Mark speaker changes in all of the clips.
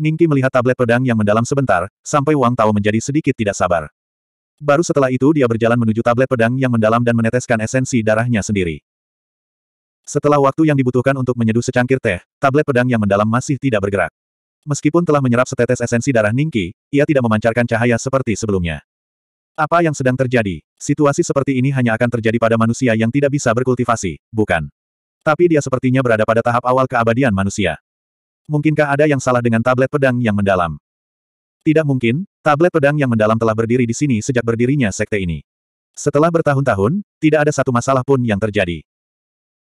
Speaker 1: Ningki melihat tablet pedang yang mendalam sebentar, sampai Wang Tao menjadi sedikit tidak sabar. Baru setelah itu dia berjalan menuju tablet pedang yang mendalam dan meneteskan esensi darahnya sendiri. Setelah waktu yang dibutuhkan untuk menyeduh secangkir teh, tablet pedang yang mendalam masih tidak bergerak. Meskipun telah menyerap setetes esensi darah Ningki, ia tidak memancarkan cahaya seperti sebelumnya. Apa yang sedang terjadi? Situasi seperti ini hanya akan terjadi pada manusia yang tidak bisa berkultivasi, bukan? Tapi dia sepertinya berada pada tahap awal keabadian manusia mungkinkah ada yang salah dengan tablet pedang yang mendalam? Tidak mungkin, tablet pedang yang mendalam telah berdiri di sini sejak berdirinya sekte ini. Setelah bertahun-tahun, tidak ada satu masalah pun yang terjadi.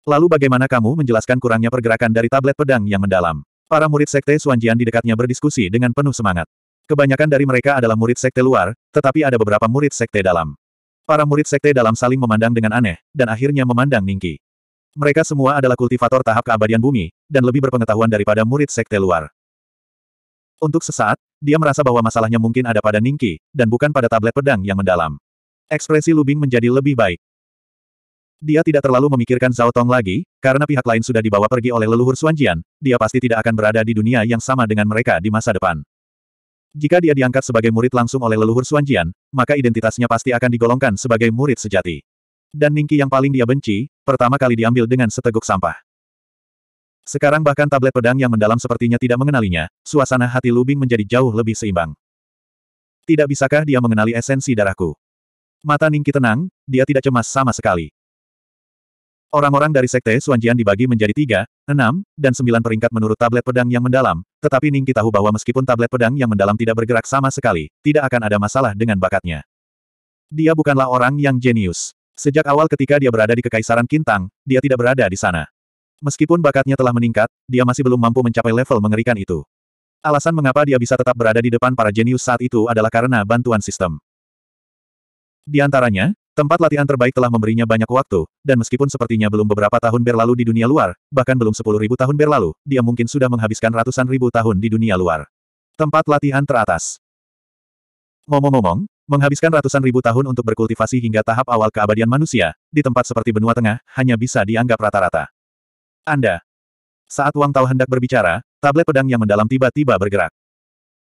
Speaker 1: Lalu bagaimana kamu menjelaskan kurangnya pergerakan dari tablet pedang yang mendalam? Para murid sekte Suanjian di dekatnya berdiskusi dengan penuh semangat. Kebanyakan dari mereka adalah murid sekte luar, tetapi ada beberapa murid sekte dalam. Para murid sekte dalam saling memandang dengan aneh, dan akhirnya memandang Ningki. Mereka semua adalah kultivator tahap keabadian bumi, dan lebih berpengetahuan daripada murid sekte luar. Untuk sesaat, dia merasa bahwa masalahnya mungkin ada pada Ningki, dan bukan pada tablet pedang yang mendalam. Ekspresi Lubing menjadi lebih baik. Dia tidak terlalu memikirkan Zhao Tong lagi, karena pihak lain sudah dibawa pergi oleh leluhur Suanjian, dia pasti tidak akan berada di dunia yang sama dengan mereka di masa depan. Jika dia diangkat sebagai murid langsung oleh leluhur Suanjian, maka identitasnya pasti akan digolongkan sebagai murid sejati. Dan Ningki yang paling dia benci, pertama kali diambil dengan seteguk sampah. Sekarang bahkan tablet pedang yang mendalam sepertinya tidak mengenalinya, suasana hati Lubing menjadi jauh lebih seimbang. Tidak bisakah dia mengenali esensi darahku? Mata Ningki tenang, dia tidak cemas sama sekali. Orang-orang dari Sekte Suanjian dibagi menjadi tiga, enam, dan sembilan peringkat menurut tablet pedang yang mendalam, tetapi Ningki tahu bahwa meskipun tablet pedang yang mendalam tidak bergerak sama sekali, tidak akan ada masalah dengan bakatnya. Dia bukanlah orang yang jenius. Sejak awal ketika dia berada di Kekaisaran Kintang, dia tidak berada di sana. Meskipun bakatnya telah meningkat, dia masih belum mampu mencapai level mengerikan itu. Alasan mengapa dia bisa tetap berada di depan para jenius saat itu adalah karena bantuan sistem. Di antaranya, tempat latihan terbaik telah memberinya banyak waktu, dan meskipun sepertinya belum beberapa tahun berlalu di dunia luar, bahkan belum sepuluh ribu tahun berlalu, dia mungkin sudah menghabiskan ratusan ribu tahun di dunia luar. Tempat latihan teratas. Ngomong-ngomong, Menghabiskan ratusan ribu tahun untuk berkultivasi hingga tahap awal keabadian manusia, di tempat seperti benua tengah, hanya bisa dianggap rata-rata. Anda. Saat Wang Tao hendak berbicara, tablet pedang yang mendalam tiba-tiba bergerak.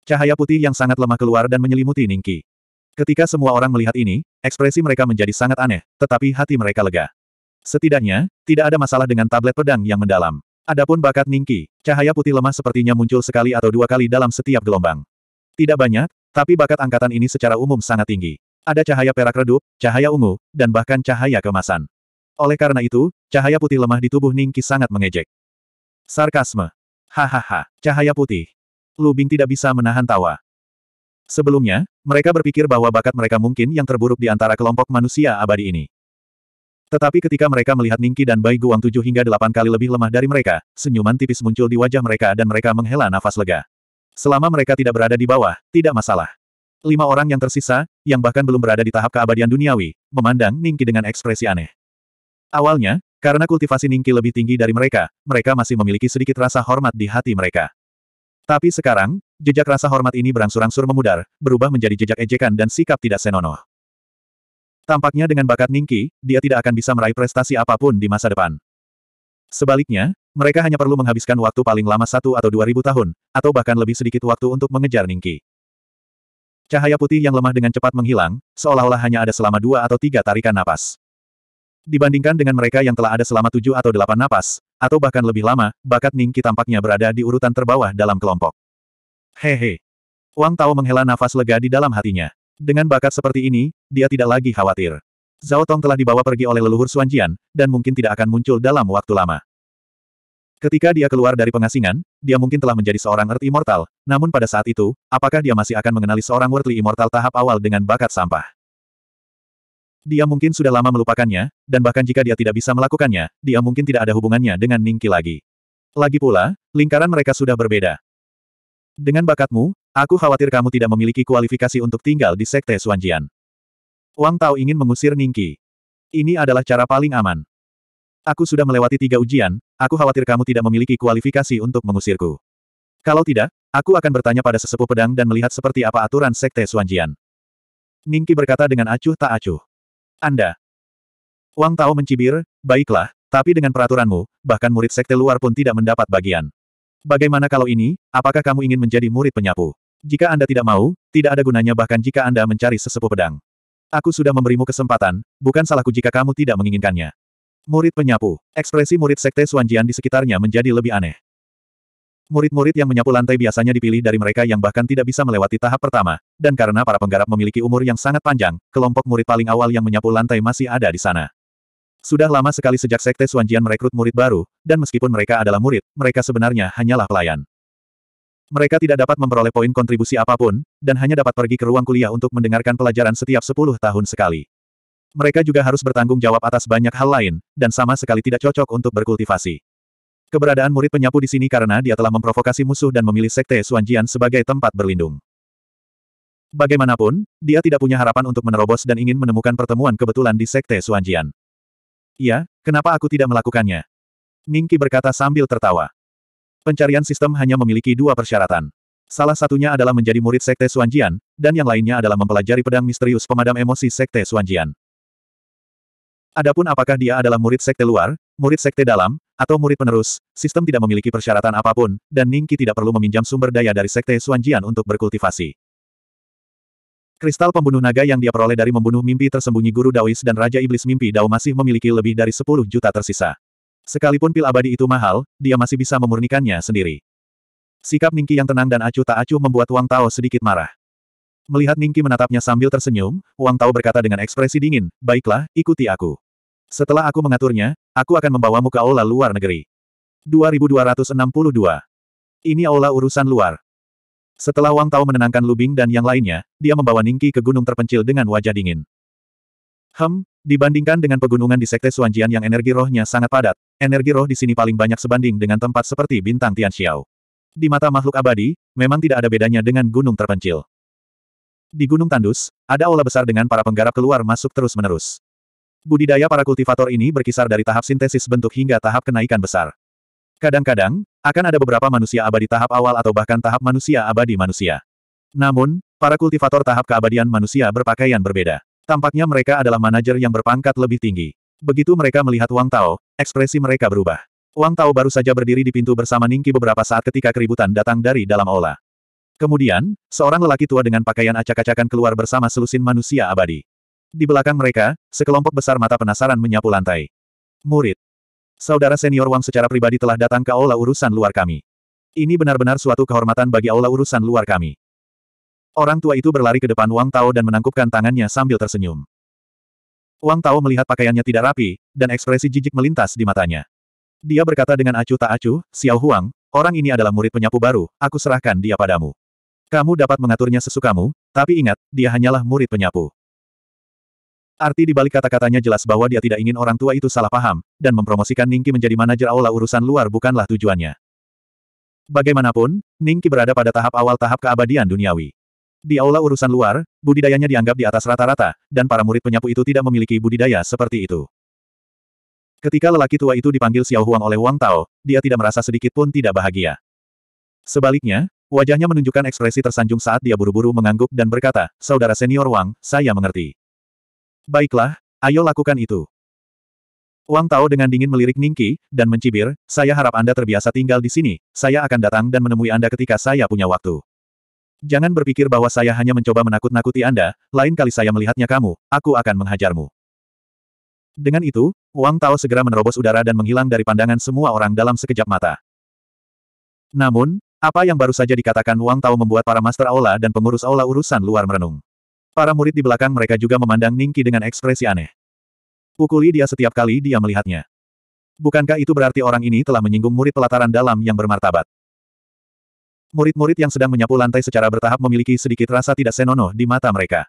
Speaker 1: Cahaya putih yang sangat lemah keluar dan menyelimuti Ningki. Ketika semua orang melihat ini, ekspresi mereka menjadi sangat aneh, tetapi hati mereka lega. Setidaknya, tidak ada masalah dengan tablet pedang yang mendalam. Adapun bakat Ningki, cahaya putih lemah sepertinya muncul sekali atau dua kali dalam setiap gelombang. Tidak banyak, tapi bakat angkatan ini secara umum sangat tinggi. Ada cahaya perak redup, cahaya ungu, dan bahkan cahaya kemasan. Oleh karena itu, cahaya putih lemah di tubuh Ningki sangat mengejek. Sarkasme. Hahaha, cahaya putih. Lu Bing tidak bisa menahan tawa. Sebelumnya, mereka berpikir bahwa bakat mereka mungkin yang terburuk di antara kelompok manusia abadi ini. Tetapi ketika mereka melihat Ningki dan Bai Guang tujuh hingga delapan kali lebih lemah dari mereka, senyuman tipis muncul di wajah mereka dan mereka menghela nafas lega. Selama mereka tidak berada di bawah, tidak masalah. Lima orang yang tersisa, yang bahkan belum berada di tahap keabadian duniawi, memandang Ningki dengan ekspresi aneh. Awalnya, karena kultivasi Ningki lebih tinggi dari mereka, mereka masih memiliki sedikit rasa hormat di hati mereka. Tapi sekarang, jejak rasa hormat ini berangsur-angsur memudar, berubah menjadi jejak ejekan dan sikap tidak senonoh. Tampaknya dengan bakat Ningki, dia tidak akan bisa meraih prestasi apapun di masa depan. Sebaliknya, mereka hanya perlu menghabiskan waktu paling lama satu atau dua ribu tahun, atau bahkan lebih sedikit waktu untuk mengejar Ningki. Cahaya putih yang lemah dengan cepat menghilang, seolah-olah hanya ada selama dua atau tiga tarikan napas. Dibandingkan dengan mereka yang telah ada selama tujuh atau delapan napas, atau bahkan lebih lama, bakat Ningki tampaknya berada di urutan terbawah dalam kelompok. Hehe. Wang Tao menghela nafas lega di dalam hatinya. Dengan bakat seperti ini, dia tidak lagi khawatir. Zhao Tong telah dibawa pergi oleh leluhur Suanjian, dan mungkin tidak akan muncul dalam waktu lama. Ketika dia keluar dari pengasingan, dia mungkin telah menjadi seorang Earth Immortal, namun pada saat itu, apakah dia masih akan mengenali seorang Worldly Immortal tahap awal dengan bakat sampah? Dia mungkin sudah lama melupakannya, dan bahkan jika dia tidak bisa melakukannya, dia mungkin tidak ada hubungannya dengan Ningki lagi. Lagi pula, lingkaran mereka sudah berbeda. Dengan bakatmu, aku khawatir kamu tidak memiliki kualifikasi untuk tinggal di Sekte Suanjian. Wang Tao ingin mengusir Ningki. Ini adalah cara paling aman. Aku sudah melewati tiga ujian, aku khawatir kamu tidak memiliki kualifikasi untuk mengusirku. Kalau tidak, aku akan bertanya pada sesepuh pedang dan melihat seperti apa aturan sekte Suanjian. Ningki berkata dengan acuh tak acuh. Anda. Wang Tao mencibir, baiklah, tapi dengan peraturanmu, bahkan murid sekte luar pun tidak mendapat bagian. Bagaimana kalau ini, apakah kamu ingin menjadi murid penyapu? Jika Anda tidak mau, tidak ada gunanya bahkan jika Anda mencari sesepuh pedang. Aku sudah memberimu kesempatan, bukan salahku jika kamu tidak menginginkannya. Murid penyapu. Ekspresi murid sekte Suanjian di sekitarnya menjadi lebih aneh. Murid-murid yang menyapu lantai biasanya dipilih dari mereka yang bahkan tidak bisa melewati tahap pertama, dan karena para penggarap memiliki umur yang sangat panjang, kelompok murid paling awal yang menyapu lantai masih ada di sana. Sudah lama sekali sejak sekte Suanjian merekrut murid baru, dan meskipun mereka adalah murid, mereka sebenarnya hanyalah pelayan. Mereka tidak dapat memperoleh poin kontribusi apapun, dan hanya dapat pergi ke ruang kuliah untuk mendengarkan pelajaran setiap 10 tahun sekali. Mereka juga harus bertanggung jawab atas banyak hal lain, dan sama sekali tidak cocok untuk berkultivasi. Keberadaan murid penyapu di sini karena dia telah memprovokasi musuh dan memilih sekte Suanjian sebagai tempat berlindung. Bagaimanapun, dia tidak punya harapan untuk menerobos dan ingin menemukan pertemuan kebetulan di sekte Suanjian. Ya, kenapa aku tidak melakukannya? Ningki berkata sambil tertawa. Pencarian sistem hanya memiliki dua persyaratan. Salah satunya adalah menjadi murid sekte Suanjian, dan yang lainnya adalah mempelajari pedang misterius pemadam emosi sekte Suanjian. Adapun apakah dia adalah murid sekte luar, murid sekte dalam, atau murid penerus, sistem tidak memiliki persyaratan apapun, dan Ningki tidak perlu meminjam sumber daya dari sekte Suanjian untuk berkultivasi. Kristal pembunuh naga yang dia peroleh dari membunuh mimpi tersembunyi Guru Daois dan Raja Iblis Mimpi Dao masih memiliki lebih dari 10 juta tersisa. Sekalipun pil abadi itu mahal, dia masih bisa memurnikannya sendiri. Sikap Ningki yang tenang dan acuh tak acuh membuat Wang Tao sedikit marah. Melihat Ningki menatapnya sambil tersenyum, Wang Tao berkata dengan ekspresi dingin, baiklah, ikuti aku. Setelah aku mengaturnya, aku akan membawamu ke aula luar negeri. 2262. Ini aula urusan luar. Setelah Wang Tao menenangkan Lubing dan yang lainnya, dia membawa Ningki ke gunung terpencil dengan wajah dingin. Hem, dibandingkan dengan pegunungan di Sekte Suanjian yang energi rohnya sangat padat, energi roh di sini paling banyak sebanding dengan tempat seperti bintang Tian Xiao. Di mata makhluk abadi, memang tidak ada bedanya dengan gunung terpencil. Di Gunung Tandus, ada aula besar dengan para penggarap keluar masuk terus-menerus. Budidaya para kultivator ini berkisar dari tahap sintesis bentuk hingga tahap kenaikan besar. Kadang-kadang, akan ada beberapa manusia abadi tahap awal atau bahkan tahap manusia abadi manusia. Namun, para kultivator tahap keabadian manusia berpakaian berbeda. Tampaknya mereka adalah manajer yang berpangkat lebih tinggi. Begitu mereka melihat Wang Tao, ekspresi mereka berubah. Wang Tao baru saja berdiri di pintu bersama Ningki beberapa saat ketika keributan datang dari dalam aula. Kemudian, seorang lelaki tua dengan pakaian acak-acakan keluar bersama selusin manusia abadi. Di belakang mereka, sekelompok besar mata penasaran menyapu lantai. Murid. Saudara senior Wang secara pribadi telah datang ke aula urusan luar kami. Ini benar-benar suatu kehormatan bagi aula urusan luar kami. Orang tua itu berlari ke depan Wang Tao dan menangkupkan tangannya sambil tersenyum. Wang Tao melihat pakaiannya tidak rapi, dan ekspresi jijik melintas di matanya. Dia berkata dengan acuh tak acuh, Xiao Huang, orang ini adalah murid penyapu baru, aku serahkan dia padamu. Kamu dapat mengaturnya sesukamu, tapi ingat, dia hanyalah murid penyapu. Arti di balik kata-katanya jelas bahwa dia tidak ingin orang tua itu salah paham, dan mempromosikan Ningki menjadi manajer aula urusan luar bukanlah tujuannya. Bagaimanapun, Ningki berada pada tahap awal tahap keabadian duniawi. Di aula urusan luar, budidayanya dianggap di atas rata-rata, dan para murid penyapu itu tidak memiliki budidaya seperti itu. Ketika lelaki tua itu dipanggil Xiao Huang oleh Wang Tao, dia tidak merasa sedikit pun tidak bahagia. Sebaliknya, Wajahnya menunjukkan ekspresi tersanjung saat dia buru-buru mengangguk dan berkata, Saudara senior Wang, saya mengerti. Baiklah, ayo lakukan itu. Wang Tao dengan dingin melirik Ningki, dan mencibir, saya harap Anda terbiasa tinggal di sini, saya akan datang dan menemui Anda ketika saya punya waktu. Jangan berpikir bahwa saya hanya mencoba menakut-nakuti Anda, lain kali saya melihatnya kamu, aku akan menghajarmu. Dengan itu, Wang Tao segera menerobos udara dan menghilang dari pandangan semua orang dalam sekejap mata. Namun, apa yang baru saja dikatakan Wang Tao membuat para master aula dan pengurus aula urusan luar merenung. Para murid di belakang mereka juga memandang Ningki dengan ekspresi aneh. Pukuli dia setiap kali dia melihatnya. Bukankah itu berarti orang ini telah menyinggung murid pelataran dalam yang bermartabat? Murid-murid yang sedang menyapu lantai secara bertahap memiliki sedikit rasa tidak senonoh di mata mereka.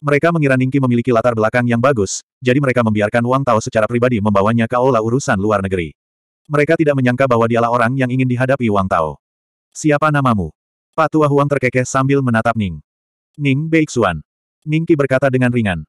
Speaker 1: Mereka mengira Ningki memiliki latar belakang yang bagus, jadi mereka membiarkan Wang Tao secara pribadi membawanya ke aula urusan luar negeri. Mereka tidak menyangka bahwa dialah orang yang ingin dihadapi Wang Tao. Siapa namamu? Pak Tua Huang terkekeh sambil menatap Ning. Ning Beixuan. Ning Qi berkata dengan ringan.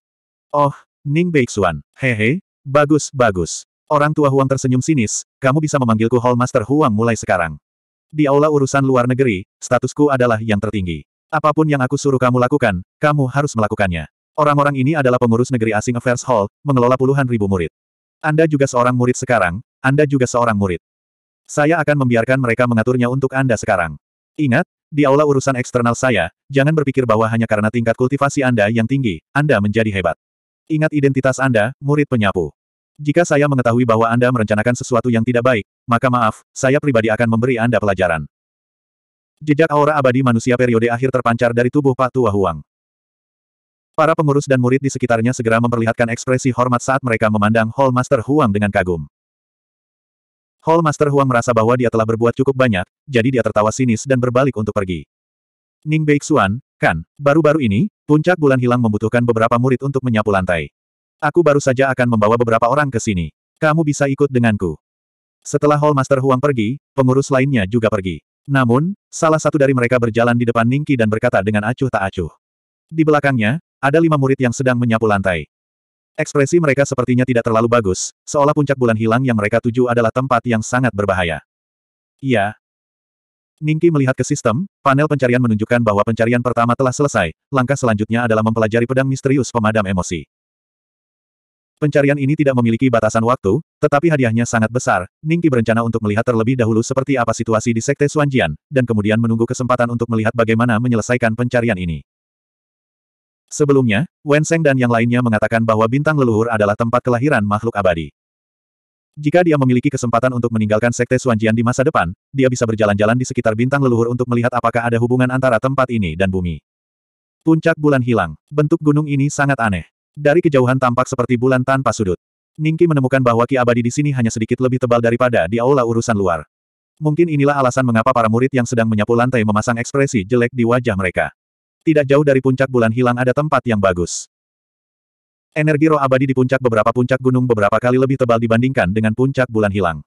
Speaker 1: Oh, Ning Beixuan, hehe, bagus, bagus. Orang tua Huang tersenyum sinis, kamu bisa memanggilku Hall Master Huang mulai sekarang. Di aula urusan luar negeri, statusku adalah yang tertinggi. Apapun yang aku suruh kamu lakukan, kamu harus melakukannya. Orang-orang ini adalah pengurus negeri asing Affairs Hall, mengelola puluhan ribu murid. Anda juga seorang murid sekarang, Anda juga seorang murid. Saya akan membiarkan mereka mengaturnya untuk Anda sekarang. Ingat, di aula urusan eksternal saya, jangan berpikir bahwa hanya karena tingkat kultivasi Anda yang tinggi, Anda menjadi hebat. Ingat identitas Anda, murid penyapu. Jika saya mengetahui bahwa Anda merencanakan sesuatu yang tidak baik, maka maaf, saya pribadi akan memberi Anda pelajaran. Jejak aura abadi manusia periode akhir terpancar dari tubuh Pak Tua Huang. Para pengurus dan murid di sekitarnya segera memperlihatkan ekspresi hormat saat mereka memandang Hall Master Huang dengan kagum. Hall Master Huang merasa bahwa dia telah berbuat cukup banyak, jadi dia tertawa sinis dan berbalik untuk pergi. Ning Beixuan, kan, baru-baru ini, puncak bulan hilang membutuhkan beberapa murid untuk menyapu lantai. Aku baru saja akan membawa beberapa orang ke sini. Kamu bisa ikut denganku. Setelah Hall Master Huang pergi, pengurus lainnya juga pergi. Namun, salah satu dari mereka berjalan di depan Ningki dan berkata dengan acuh tak acuh. Di belakangnya, ada lima murid yang sedang menyapu lantai. Ekspresi mereka sepertinya tidak terlalu bagus, seolah puncak bulan hilang yang mereka tuju adalah tempat yang sangat berbahaya. Iya. Ningki melihat ke sistem, panel pencarian menunjukkan bahwa pencarian pertama telah selesai, langkah selanjutnya adalah mempelajari pedang misterius pemadam emosi. Pencarian ini tidak memiliki batasan waktu, tetapi hadiahnya sangat besar, Ningki berencana untuk melihat terlebih dahulu seperti apa situasi di Sekte Suanjian, dan kemudian menunggu kesempatan untuk melihat bagaimana menyelesaikan pencarian ini. Sebelumnya, Wen Seng dan yang lainnya mengatakan bahwa bintang leluhur adalah tempat kelahiran makhluk abadi. Jika dia memiliki kesempatan untuk meninggalkan Sekte Suanjian di masa depan, dia bisa berjalan-jalan di sekitar bintang leluhur untuk melihat apakah ada hubungan antara tempat ini dan bumi. Puncak bulan hilang. Bentuk gunung ini sangat aneh. Dari kejauhan tampak seperti bulan tanpa sudut. Ningki menemukan bahwa Ki Abadi di sini hanya sedikit lebih tebal daripada di aula urusan luar. Mungkin inilah alasan mengapa para murid yang sedang menyapu lantai memasang ekspresi jelek di wajah mereka. Tidak jauh dari puncak bulan hilang ada tempat yang bagus. Energi roh abadi di puncak beberapa puncak gunung beberapa kali lebih tebal dibandingkan dengan puncak bulan hilang.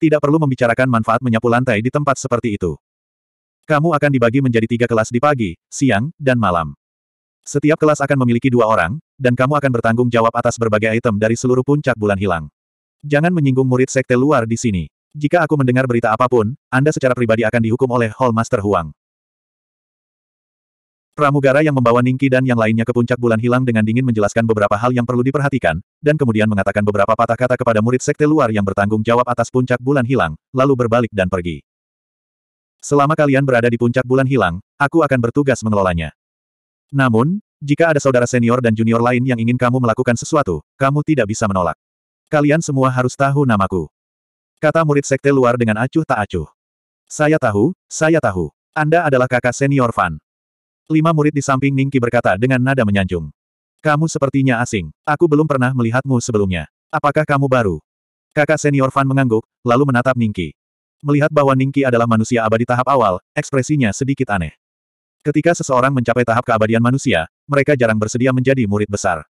Speaker 1: Tidak perlu membicarakan manfaat menyapu lantai di tempat seperti itu. Kamu akan dibagi menjadi tiga kelas di pagi, siang, dan malam. Setiap kelas akan memiliki dua orang, dan kamu akan bertanggung jawab atas berbagai item dari seluruh puncak bulan hilang. Jangan menyinggung murid sekte luar di sini. Jika aku mendengar berita apapun, Anda secara pribadi akan dihukum oleh Hall Master Huang. Pramugara yang membawa Ningki dan yang lainnya ke puncak bulan hilang dengan dingin menjelaskan beberapa hal yang perlu diperhatikan, dan kemudian mengatakan beberapa patah kata kepada murid sekte luar yang bertanggung jawab atas puncak bulan hilang, lalu berbalik dan pergi. Selama kalian berada di puncak bulan hilang, aku akan bertugas mengelolanya. Namun, jika ada saudara senior dan junior lain yang ingin kamu melakukan sesuatu, kamu tidak bisa menolak. Kalian semua harus tahu namaku. Kata murid sekte luar dengan acuh tak acuh. Saya tahu, saya tahu. Anda adalah kakak senior Fan. Lima murid di samping Ningki berkata dengan nada menyanjung. Kamu sepertinya asing. Aku belum pernah melihatmu sebelumnya. Apakah kamu baru? Kakak senior Fan mengangguk, lalu menatap Ningki. Melihat bahwa Ningki adalah manusia abadi tahap awal, ekspresinya sedikit aneh. Ketika seseorang mencapai tahap keabadian manusia, mereka jarang bersedia menjadi murid besar.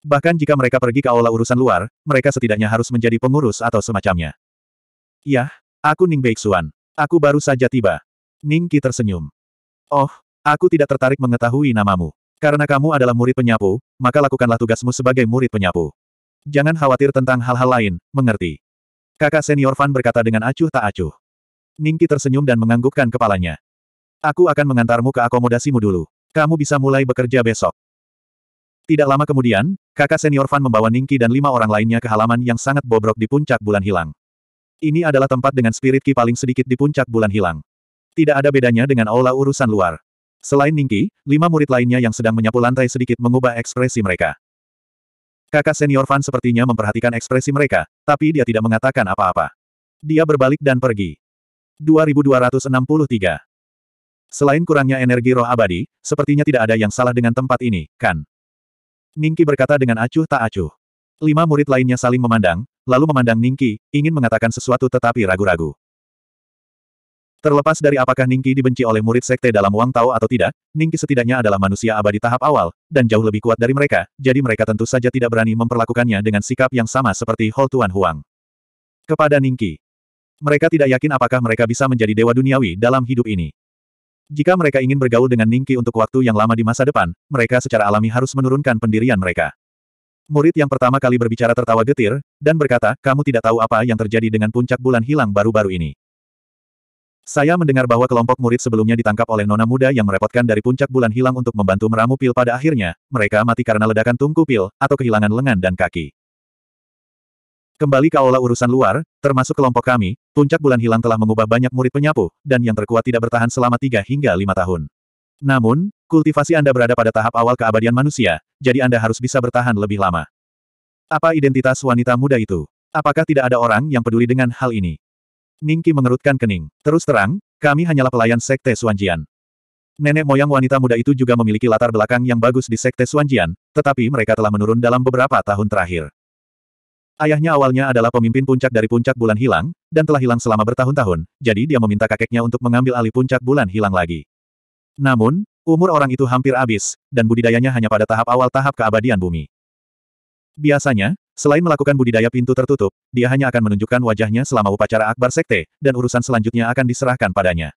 Speaker 1: Bahkan jika mereka pergi ke aula urusan luar, mereka setidaknya harus menjadi pengurus atau semacamnya. Yah, aku Ning Beixuan. Aku baru saja tiba. Ningki tersenyum. Oh, Aku tidak tertarik mengetahui namamu. Karena kamu adalah murid penyapu, maka lakukanlah tugasmu sebagai murid penyapu. Jangan khawatir tentang hal-hal lain, mengerti. Kakak senior Fan berkata dengan acuh tak acuh. Ningki tersenyum dan menganggukkan kepalanya. Aku akan mengantarmu ke akomodasimu dulu. Kamu bisa mulai bekerja besok. Tidak lama kemudian, kakak senior Fan membawa Ningki dan lima orang lainnya ke halaman yang sangat bobrok di puncak bulan hilang. Ini adalah tempat dengan spirit ki paling sedikit di puncak bulan hilang. Tidak ada bedanya dengan aula urusan luar. Selain Ningki, lima murid lainnya yang sedang menyapu lantai sedikit mengubah ekspresi mereka. Kakak senior Fan sepertinya memperhatikan ekspresi mereka, tapi dia tidak mengatakan apa-apa. Dia berbalik dan pergi. 2263 Selain kurangnya energi roh abadi, sepertinya tidak ada yang salah dengan tempat ini, kan? Ningki berkata dengan acuh tak acuh. Lima murid lainnya saling memandang, lalu memandang Ningki, ingin mengatakan sesuatu tetapi ragu-ragu. Terlepas dari apakah Ningki dibenci oleh murid sekte dalam Wang Tao atau tidak, Ningki setidaknya adalah manusia abadi tahap awal, dan jauh lebih kuat dari mereka, jadi mereka tentu saja tidak berani memperlakukannya dengan sikap yang sama seperti Hol Tuan Huang. Kepada Ningki. Mereka tidak yakin apakah mereka bisa menjadi dewa duniawi dalam hidup ini. Jika mereka ingin bergaul dengan Ningki untuk waktu yang lama di masa depan, mereka secara alami harus menurunkan pendirian mereka. Murid yang pertama kali berbicara tertawa getir, dan berkata, kamu tidak tahu apa yang terjadi dengan puncak bulan hilang baru-baru ini. Saya mendengar bahwa kelompok murid sebelumnya ditangkap oleh nona muda yang merepotkan dari puncak bulan hilang untuk membantu meramu pil pada akhirnya, mereka mati karena ledakan tungku pil, atau kehilangan lengan dan kaki. Kembali ke aula urusan luar, termasuk kelompok kami, puncak bulan hilang telah mengubah banyak murid penyapu, dan yang terkuat tidak bertahan selama 3 hingga 5 tahun. Namun, kultivasi Anda berada pada tahap awal keabadian manusia, jadi Anda harus bisa bertahan lebih lama. Apa identitas wanita muda itu? Apakah tidak ada orang yang peduli dengan hal ini? Ningki mengerutkan kening. Terus terang, kami hanyalah pelayan Sekte Suanjian. Nenek moyang wanita muda itu juga memiliki latar belakang yang bagus di Sekte Suanjian, tetapi mereka telah menurun dalam beberapa tahun terakhir. Ayahnya awalnya adalah pemimpin puncak dari puncak bulan hilang, dan telah hilang selama bertahun-tahun, jadi dia meminta kakeknya untuk mengambil alih puncak bulan hilang lagi. Namun, umur orang itu hampir habis, dan budidayanya hanya pada tahap awal tahap keabadian bumi. Biasanya, Selain melakukan budidaya pintu tertutup, dia hanya akan menunjukkan wajahnya selama upacara akbar sekte, dan urusan selanjutnya akan diserahkan padanya.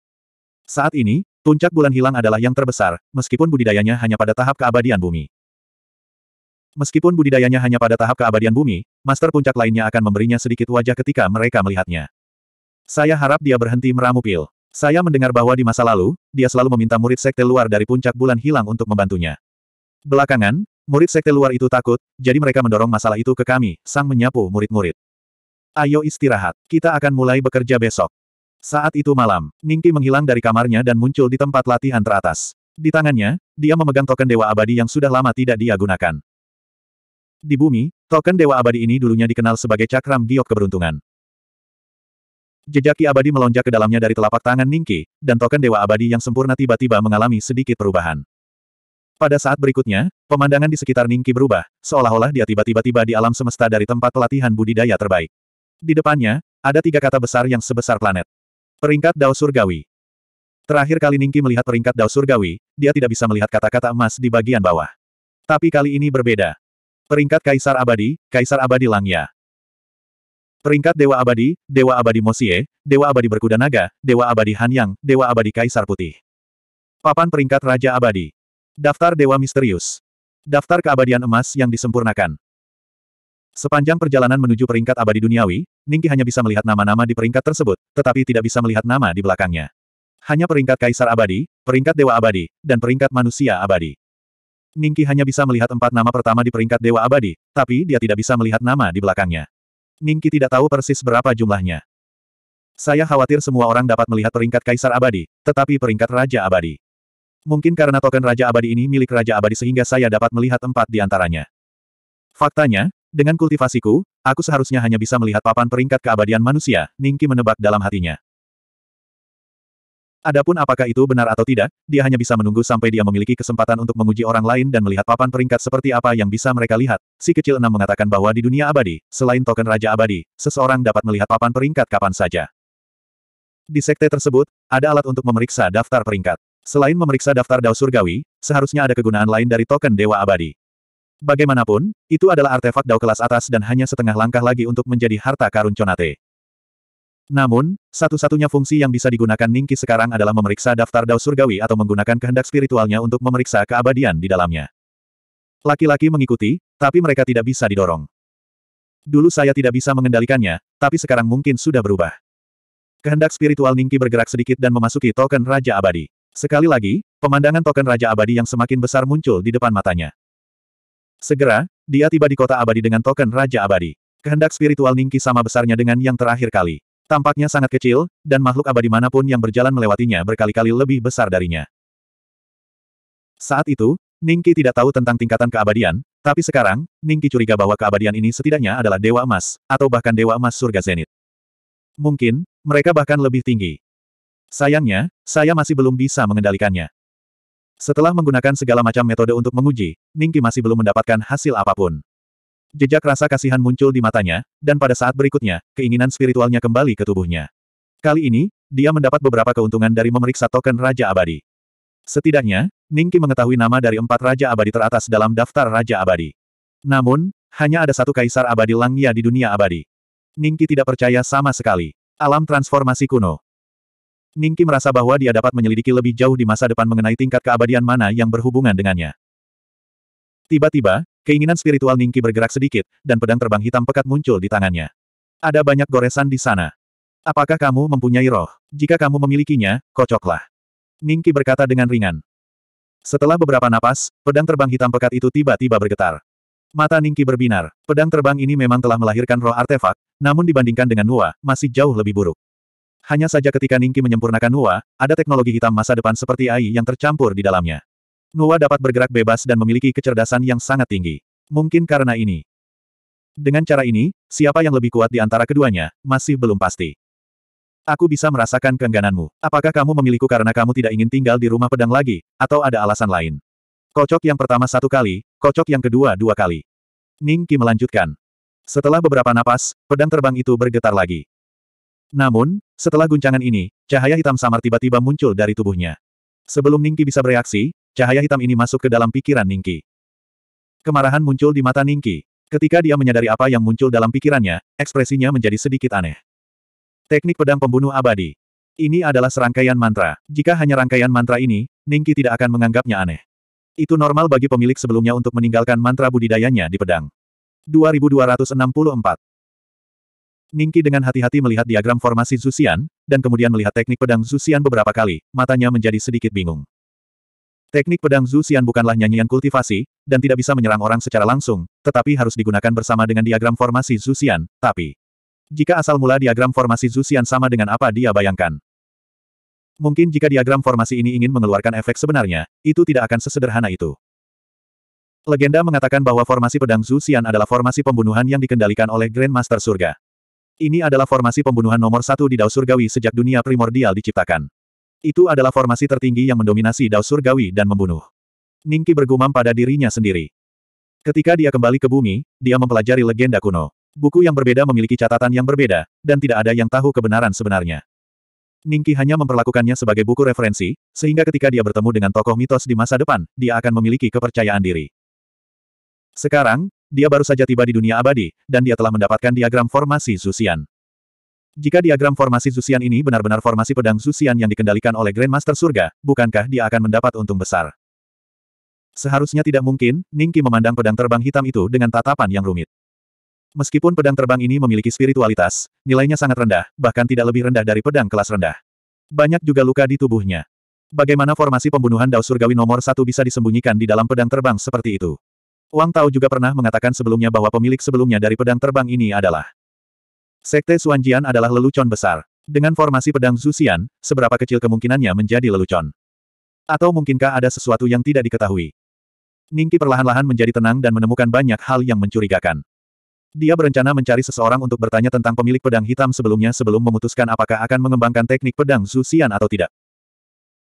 Speaker 1: Saat ini, puncak bulan hilang adalah yang terbesar, meskipun budidayanya hanya pada tahap keabadian bumi. Meskipun budidayanya hanya pada tahap keabadian bumi, master puncak lainnya akan memberinya sedikit wajah ketika mereka melihatnya. Saya harap dia berhenti meramu pil. Saya mendengar bahwa di masa lalu, dia selalu meminta murid sekte luar dari puncak bulan hilang untuk membantunya. Belakangan, Murid sekte luar itu takut, jadi mereka mendorong masalah itu ke kami, sang menyapu murid-murid. Ayo istirahat, kita akan mulai bekerja besok. Saat itu malam, Ningki menghilang dari kamarnya dan muncul di tempat latihan teratas. Di tangannya, dia memegang token Dewa Abadi yang sudah lama tidak dia gunakan. Di bumi, token Dewa Abadi ini dulunya dikenal sebagai cakram giok keberuntungan. Jejaki abadi melonjak ke dalamnya dari telapak tangan Ningki, dan token Dewa Abadi yang sempurna tiba-tiba mengalami sedikit perubahan. Pada saat berikutnya, pemandangan di sekitar Ningki berubah, seolah-olah dia tiba-tiba tiba di alam semesta dari tempat pelatihan budidaya terbaik. Di depannya, ada tiga kata besar yang sebesar planet. Peringkat Dao Surgawi. Terakhir kali Ningki melihat peringkat Dao Surgawi, dia tidak bisa melihat kata-kata emas di bagian bawah. Tapi kali ini berbeda. Peringkat Kaisar Abadi, Kaisar Abadi Langya. Peringkat Dewa Abadi, Dewa Abadi Mosie, Dewa Abadi Berkuda Naga, Dewa Abadi Hanyang, Dewa Abadi Kaisar Putih. Papan peringkat Raja Abadi. Daftar Dewa Misterius. Daftar keabadian emas yang disempurnakan. Sepanjang perjalanan menuju peringkat abadi duniawi, Ningki hanya bisa melihat nama-nama di peringkat tersebut, tetapi tidak bisa melihat nama di belakangnya. Hanya peringkat kaisar abadi, peringkat dewa abadi, dan peringkat manusia abadi. Ningki hanya bisa melihat empat nama pertama di peringkat dewa abadi, tapi dia tidak bisa melihat nama di belakangnya. Ningki tidak tahu persis berapa jumlahnya. Saya khawatir semua orang dapat melihat peringkat kaisar abadi, tetapi peringkat raja abadi. Mungkin karena token Raja Abadi ini milik Raja Abadi sehingga saya dapat melihat empat di antaranya. Faktanya, dengan kultivasiku, aku seharusnya hanya bisa melihat papan peringkat keabadian manusia, Ningki menebak dalam hatinya. Adapun apakah itu benar atau tidak, dia hanya bisa menunggu sampai dia memiliki kesempatan untuk menguji orang lain dan melihat papan peringkat seperti apa yang bisa mereka lihat. Si kecil enam mengatakan bahwa di dunia abadi, selain token Raja Abadi, seseorang dapat melihat papan peringkat kapan saja. Di sekte tersebut, ada alat untuk memeriksa daftar peringkat. Selain memeriksa daftar Dao surgawi, seharusnya ada kegunaan lain dari token Dewa Abadi. Bagaimanapun, itu adalah artefak dao kelas atas dan hanya setengah langkah lagi untuk menjadi harta karun Conate. Namun, satu-satunya fungsi yang bisa digunakan Ningki sekarang adalah memeriksa daftar dao surgawi atau menggunakan kehendak spiritualnya untuk memeriksa keabadian di dalamnya. Laki-laki mengikuti, tapi mereka tidak bisa didorong. Dulu saya tidak bisa mengendalikannya, tapi sekarang mungkin sudah berubah. Kehendak spiritual Ningki bergerak sedikit dan memasuki token Raja Abadi. Sekali lagi, pemandangan token Raja Abadi yang semakin besar muncul di depan matanya. Segera, dia tiba di kota abadi dengan token Raja Abadi. Kehendak spiritual Ningki sama besarnya dengan yang terakhir kali. Tampaknya sangat kecil, dan makhluk abadi manapun yang berjalan melewatinya berkali-kali lebih besar darinya. Saat itu, Ningki tidak tahu tentang tingkatan keabadian, tapi sekarang, Ningki curiga bahwa keabadian ini setidaknya adalah Dewa Emas, atau bahkan Dewa Emas Surga Zenit. Mungkin, mereka bahkan lebih tinggi. Sayangnya, saya masih belum bisa mengendalikannya. Setelah menggunakan segala macam metode untuk menguji, Ningki masih belum mendapatkan hasil apapun. Jejak rasa kasihan muncul di matanya, dan pada saat berikutnya, keinginan spiritualnya kembali ke tubuhnya. Kali ini, dia mendapat beberapa keuntungan dari memeriksa token Raja Abadi. Setidaknya, Ningki mengetahui nama dari empat Raja Abadi teratas dalam daftar Raja Abadi. Namun, hanya ada satu Kaisar Abadi Langya di dunia abadi. Ningki tidak percaya sama sekali. Alam transformasi kuno. Ningki merasa bahwa dia dapat menyelidiki lebih jauh di masa depan mengenai tingkat keabadian mana yang berhubungan dengannya. Tiba-tiba, keinginan spiritual Ningki bergerak sedikit, dan pedang terbang hitam pekat muncul di tangannya. Ada banyak goresan di sana. Apakah kamu mempunyai roh? Jika kamu memilikinya, kocoklah. Ningki berkata dengan ringan. Setelah beberapa napas, pedang terbang hitam pekat itu tiba-tiba bergetar. Mata Ningki berbinar. Pedang terbang ini memang telah melahirkan roh artefak, namun dibandingkan dengan Nua, masih jauh lebih buruk. Hanya saja ketika Ningki menyempurnakan Nuwa, ada teknologi hitam masa depan seperti AI yang tercampur di dalamnya. Nuwa dapat bergerak bebas dan memiliki kecerdasan yang sangat tinggi. Mungkin karena ini. Dengan cara ini, siapa yang lebih kuat di antara keduanya, masih belum pasti. Aku bisa merasakan keenggananmu. Apakah kamu memiliku karena kamu tidak ingin tinggal di rumah pedang lagi, atau ada alasan lain? Kocok yang pertama satu kali, kocok yang kedua dua kali. Ningki melanjutkan. Setelah beberapa napas, pedang terbang itu bergetar lagi. Namun, setelah guncangan ini, cahaya hitam samar tiba-tiba muncul dari tubuhnya. Sebelum Ningki bisa bereaksi, cahaya hitam ini masuk ke dalam pikiran Ningki. Kemarahan muncul di mata Ningki. Ketika dia menyadari apa yang muncul dalam pikirannya, ekspresinya menjadi sedikit aneh. Teknik pedang pembunuh abadi. Ini adalah serangkaian mantra. Jika hanya rangkaian mantra ini, Ningki tidak akan menganggapnya aneh. Itu normal bagi pemilik sebelumnya untuk meninggalkan mantra budidayanya di pedang. 2264 Ningki dengan hati-hati melihat diagram formasi Zusian, dan kemudian melihat teknik pedang Zusian beberapa kali, matanya menjadi sedikit bingung. Teknik pedang Zusian bukanlah nyanyian kultivasi, dan tidak bisa menyerang orang secara langsung, tetapi harus digunakan bersama dengan diagram formasi Zusian, tapi... Jika asal mula diagram formasi Zusian sama dengan apa dia bayangkan. Mungkin jika diagram formasi ini ingin mengeluarkan efek sebenarnya, itu tidak akan sesederhana itu. Legenda mengatakan bahwa formasi pedang Zusian adalah formasi pembunuhan yang dikendalikan oleh Grandmaster Surga. Ini adalah formasi pembunuhan nomor satu di Dao Surgawi sejak dunia primordial diciptakan. Itu adalah formasi tertinggi yang mendominasi Dao Surgawi dan membunuh. Ningki bergumam pada dirinya sendiri. Ketika dia kembali ke bumi, dia mempelajari legenda kuno. Buku yang berbeda memiliki catatan yang berbeda, dan tidak ada yang tahu kebenaran sebenarnya. Ningki hanya memperlakukannya sebagai buku referensi, sehingga ketika dia bertemu dengan tokoh mitos di masa depan, dia akan memiliki kepercayaan diri. Sekarang, dia baru saja tiba di dunia abadi, dan dia telah mendapatkan diagram formasi Zusian. Jika diagram formasi Zusian ini benar-benar formasi pedang Zusian yang dikendalikan oleh Grandmaster Surga, bukankah dia akan mendapat untung besar? Seharusnya tidak mungkin, Ningki memandang pedang terbang hitam itu dengan tatapan yang rumit. Meskipun pedang terbang ini memiliki spiritualitas, nilainya sangat rendah, bahkan tidak lebih rendah dari pedang kelas rendah. Banyak juga luka di tubuhnya. Bagaimana formasi pembunuhan Dao Surgawi nomor satu bisa disembunyikan di dalam pedang terbang seperti itu? Wang Tao juga pernah mengatakan sebelumnya bahwa pemilik sebelumnya dari pedang terbang ini adalah Sekte Suanjian adalah lelucon besar. Dengan formasi pedang Zuxian, seberapa kecil kemungkinannya menjadi lelucon? Atau mungkinkah ada sesuatu yang tidak diketahui? Ningki perlahan-lahan menjadi tenang dan menemukan banyak hal yang mencurigakan. Dia berencana mencari seseorang untuk bertanya tentang pemilik pedang hitam sebelumnya sebelum memutuskan apakah akan mengembangkan teknik pedang Zuxian atau tidak.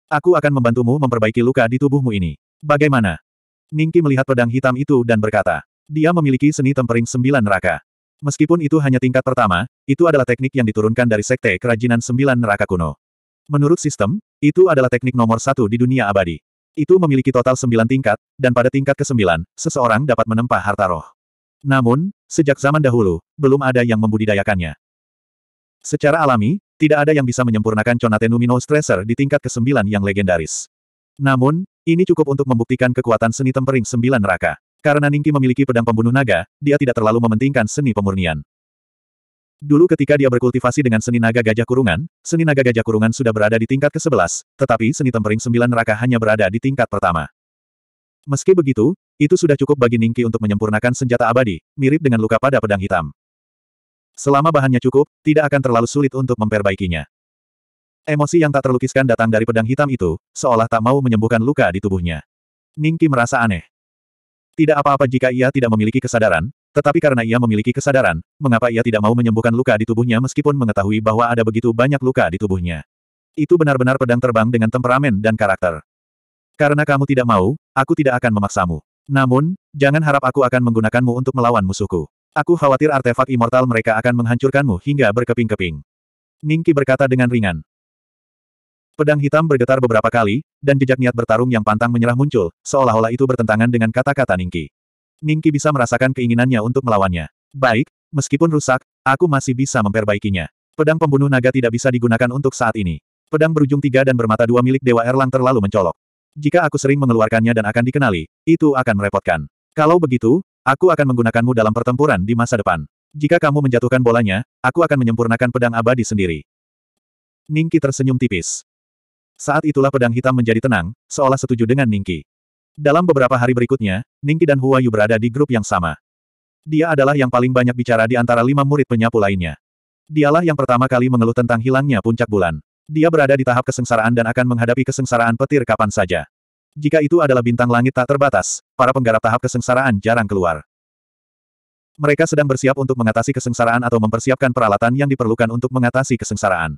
Speaker 1: Aku akan membantumu memperbaiki luka di tubuhmu ini. Bagaimana? Ningki melihat pedang hitam itu dan berkata, dia memiliki seni tempering sembilan neraka. Meskipun itu hanya tingkat pertama, itu adalah teknik yang diturunkan dari Sekte Kerajinan Sembilan Neraka Kuno. Menurut sistem, itu adalah teknik nomor satu di dunia abadi. Itu memiliki total sembilan tingkat, dan pada tingkat ke-9, seseorang dapat menempa harta roh. Namun, sejak zaman dahulu, belum ada yang membudidayakannya. Secara alami, tidak ada yang bisa menyempurnakan Conate Stresser di tingkat ke-9 yang legendaris. Namun, ini cukup untuk membuktikan kekuatan seni tempering sembilan neraka. Karena Ningki memiliki pedang pembunuh naga, dia tidak terlalu mementingkan seni pemurnian. Dulu ketika dia berkultivasi dengan seni naga gajah kurungan, seni naga gajah kurungan sudah berada di tingkat ke-11, tetapi seni tempering sembilan neraka hanya berada di tingkat pertama. Meski begitu, itu sudah cukup bagi Ningki untuk menyempurnakan senjata abadi, mirip dengan luka pada pedang hitam. Selama bahannya cukup, tidak akan terlalu sulit untuk memperbaikinya. Emosi yang tak terlukiskan datang dari pedang hitam itu, seolah tak mau menyembuhkan luka di tubuhnya. Ningki merasa aneh. Tidak apa-apa jika ia tidak memiliki kesadaran, tetapi karena ia memiliki kesadaran, mengapa ia tidak mau menyembuhkan luka di tubuhnya meskipun mengetahui bahwa ada begitu banyak luka di tubuhnya. Itu benar-benar pedang terbang dengan temperamen dan karakter. Karena kamu tidak mau, aku tidak akan memaksamu. Namun, jangan harap aku akan menggunakanmu untuk melawan musuhku. Aku khawatir artefak immortal mereka akan menghancurkanmu hingga berkeping-keping. Ningki berkata dengan ringan. Pedang hitam bergetar beberapa kali, dan jejak niat bertarung yang pantang menyerah muncul, seolah-olah itu bertentangan dengan kata-kata Ningki. Ningki bisa merasakan keinginannya untuk melawannya. Baik, meskipun rusak, aku masih bisa memperbaikinya. Pedang pembunuh naga tidak bisa digunakan untuk saat ini. Pedang berujung tiga dan bermata dua milik Dewa Erlang terlalu mencolok. Jika aku sering mengeluarkannya dan akan dikenali, itu akan merepotkan. Kalau begitu, aku akan menggunakanmu dalam pertempuran di masa depan. Jika kamu menjatuhkan bolanya, aku akan menyempurnakan pedang abadi sendiri. Ningki tersenyum tipis. Saat itulah pedang hitam menjadi tenang, seolah setuju dengan Ningki. Dalam beberapa hari berikutnya, Ningki dan Huayu berada di grup yang sama. Dia adalah yang paling banyak bicara di antara lima murid penyapu lainnya. Dialah yang pertama kali mengeluh tentang hilangnya puncak bulan. Dia berada di tahap kesengsaraan dan akan menghadapi kesengsaraan petir kapan saja. Jika itu adalah bintang langit tak terbatas, para penggarap tahap kesengsaraan jarang keluar. Mereka sedang bersiap untuk mengatasi kesengsaraan atau mempersiapkan peralatan yang diperlukan untuk mengatasi kesengsaraan.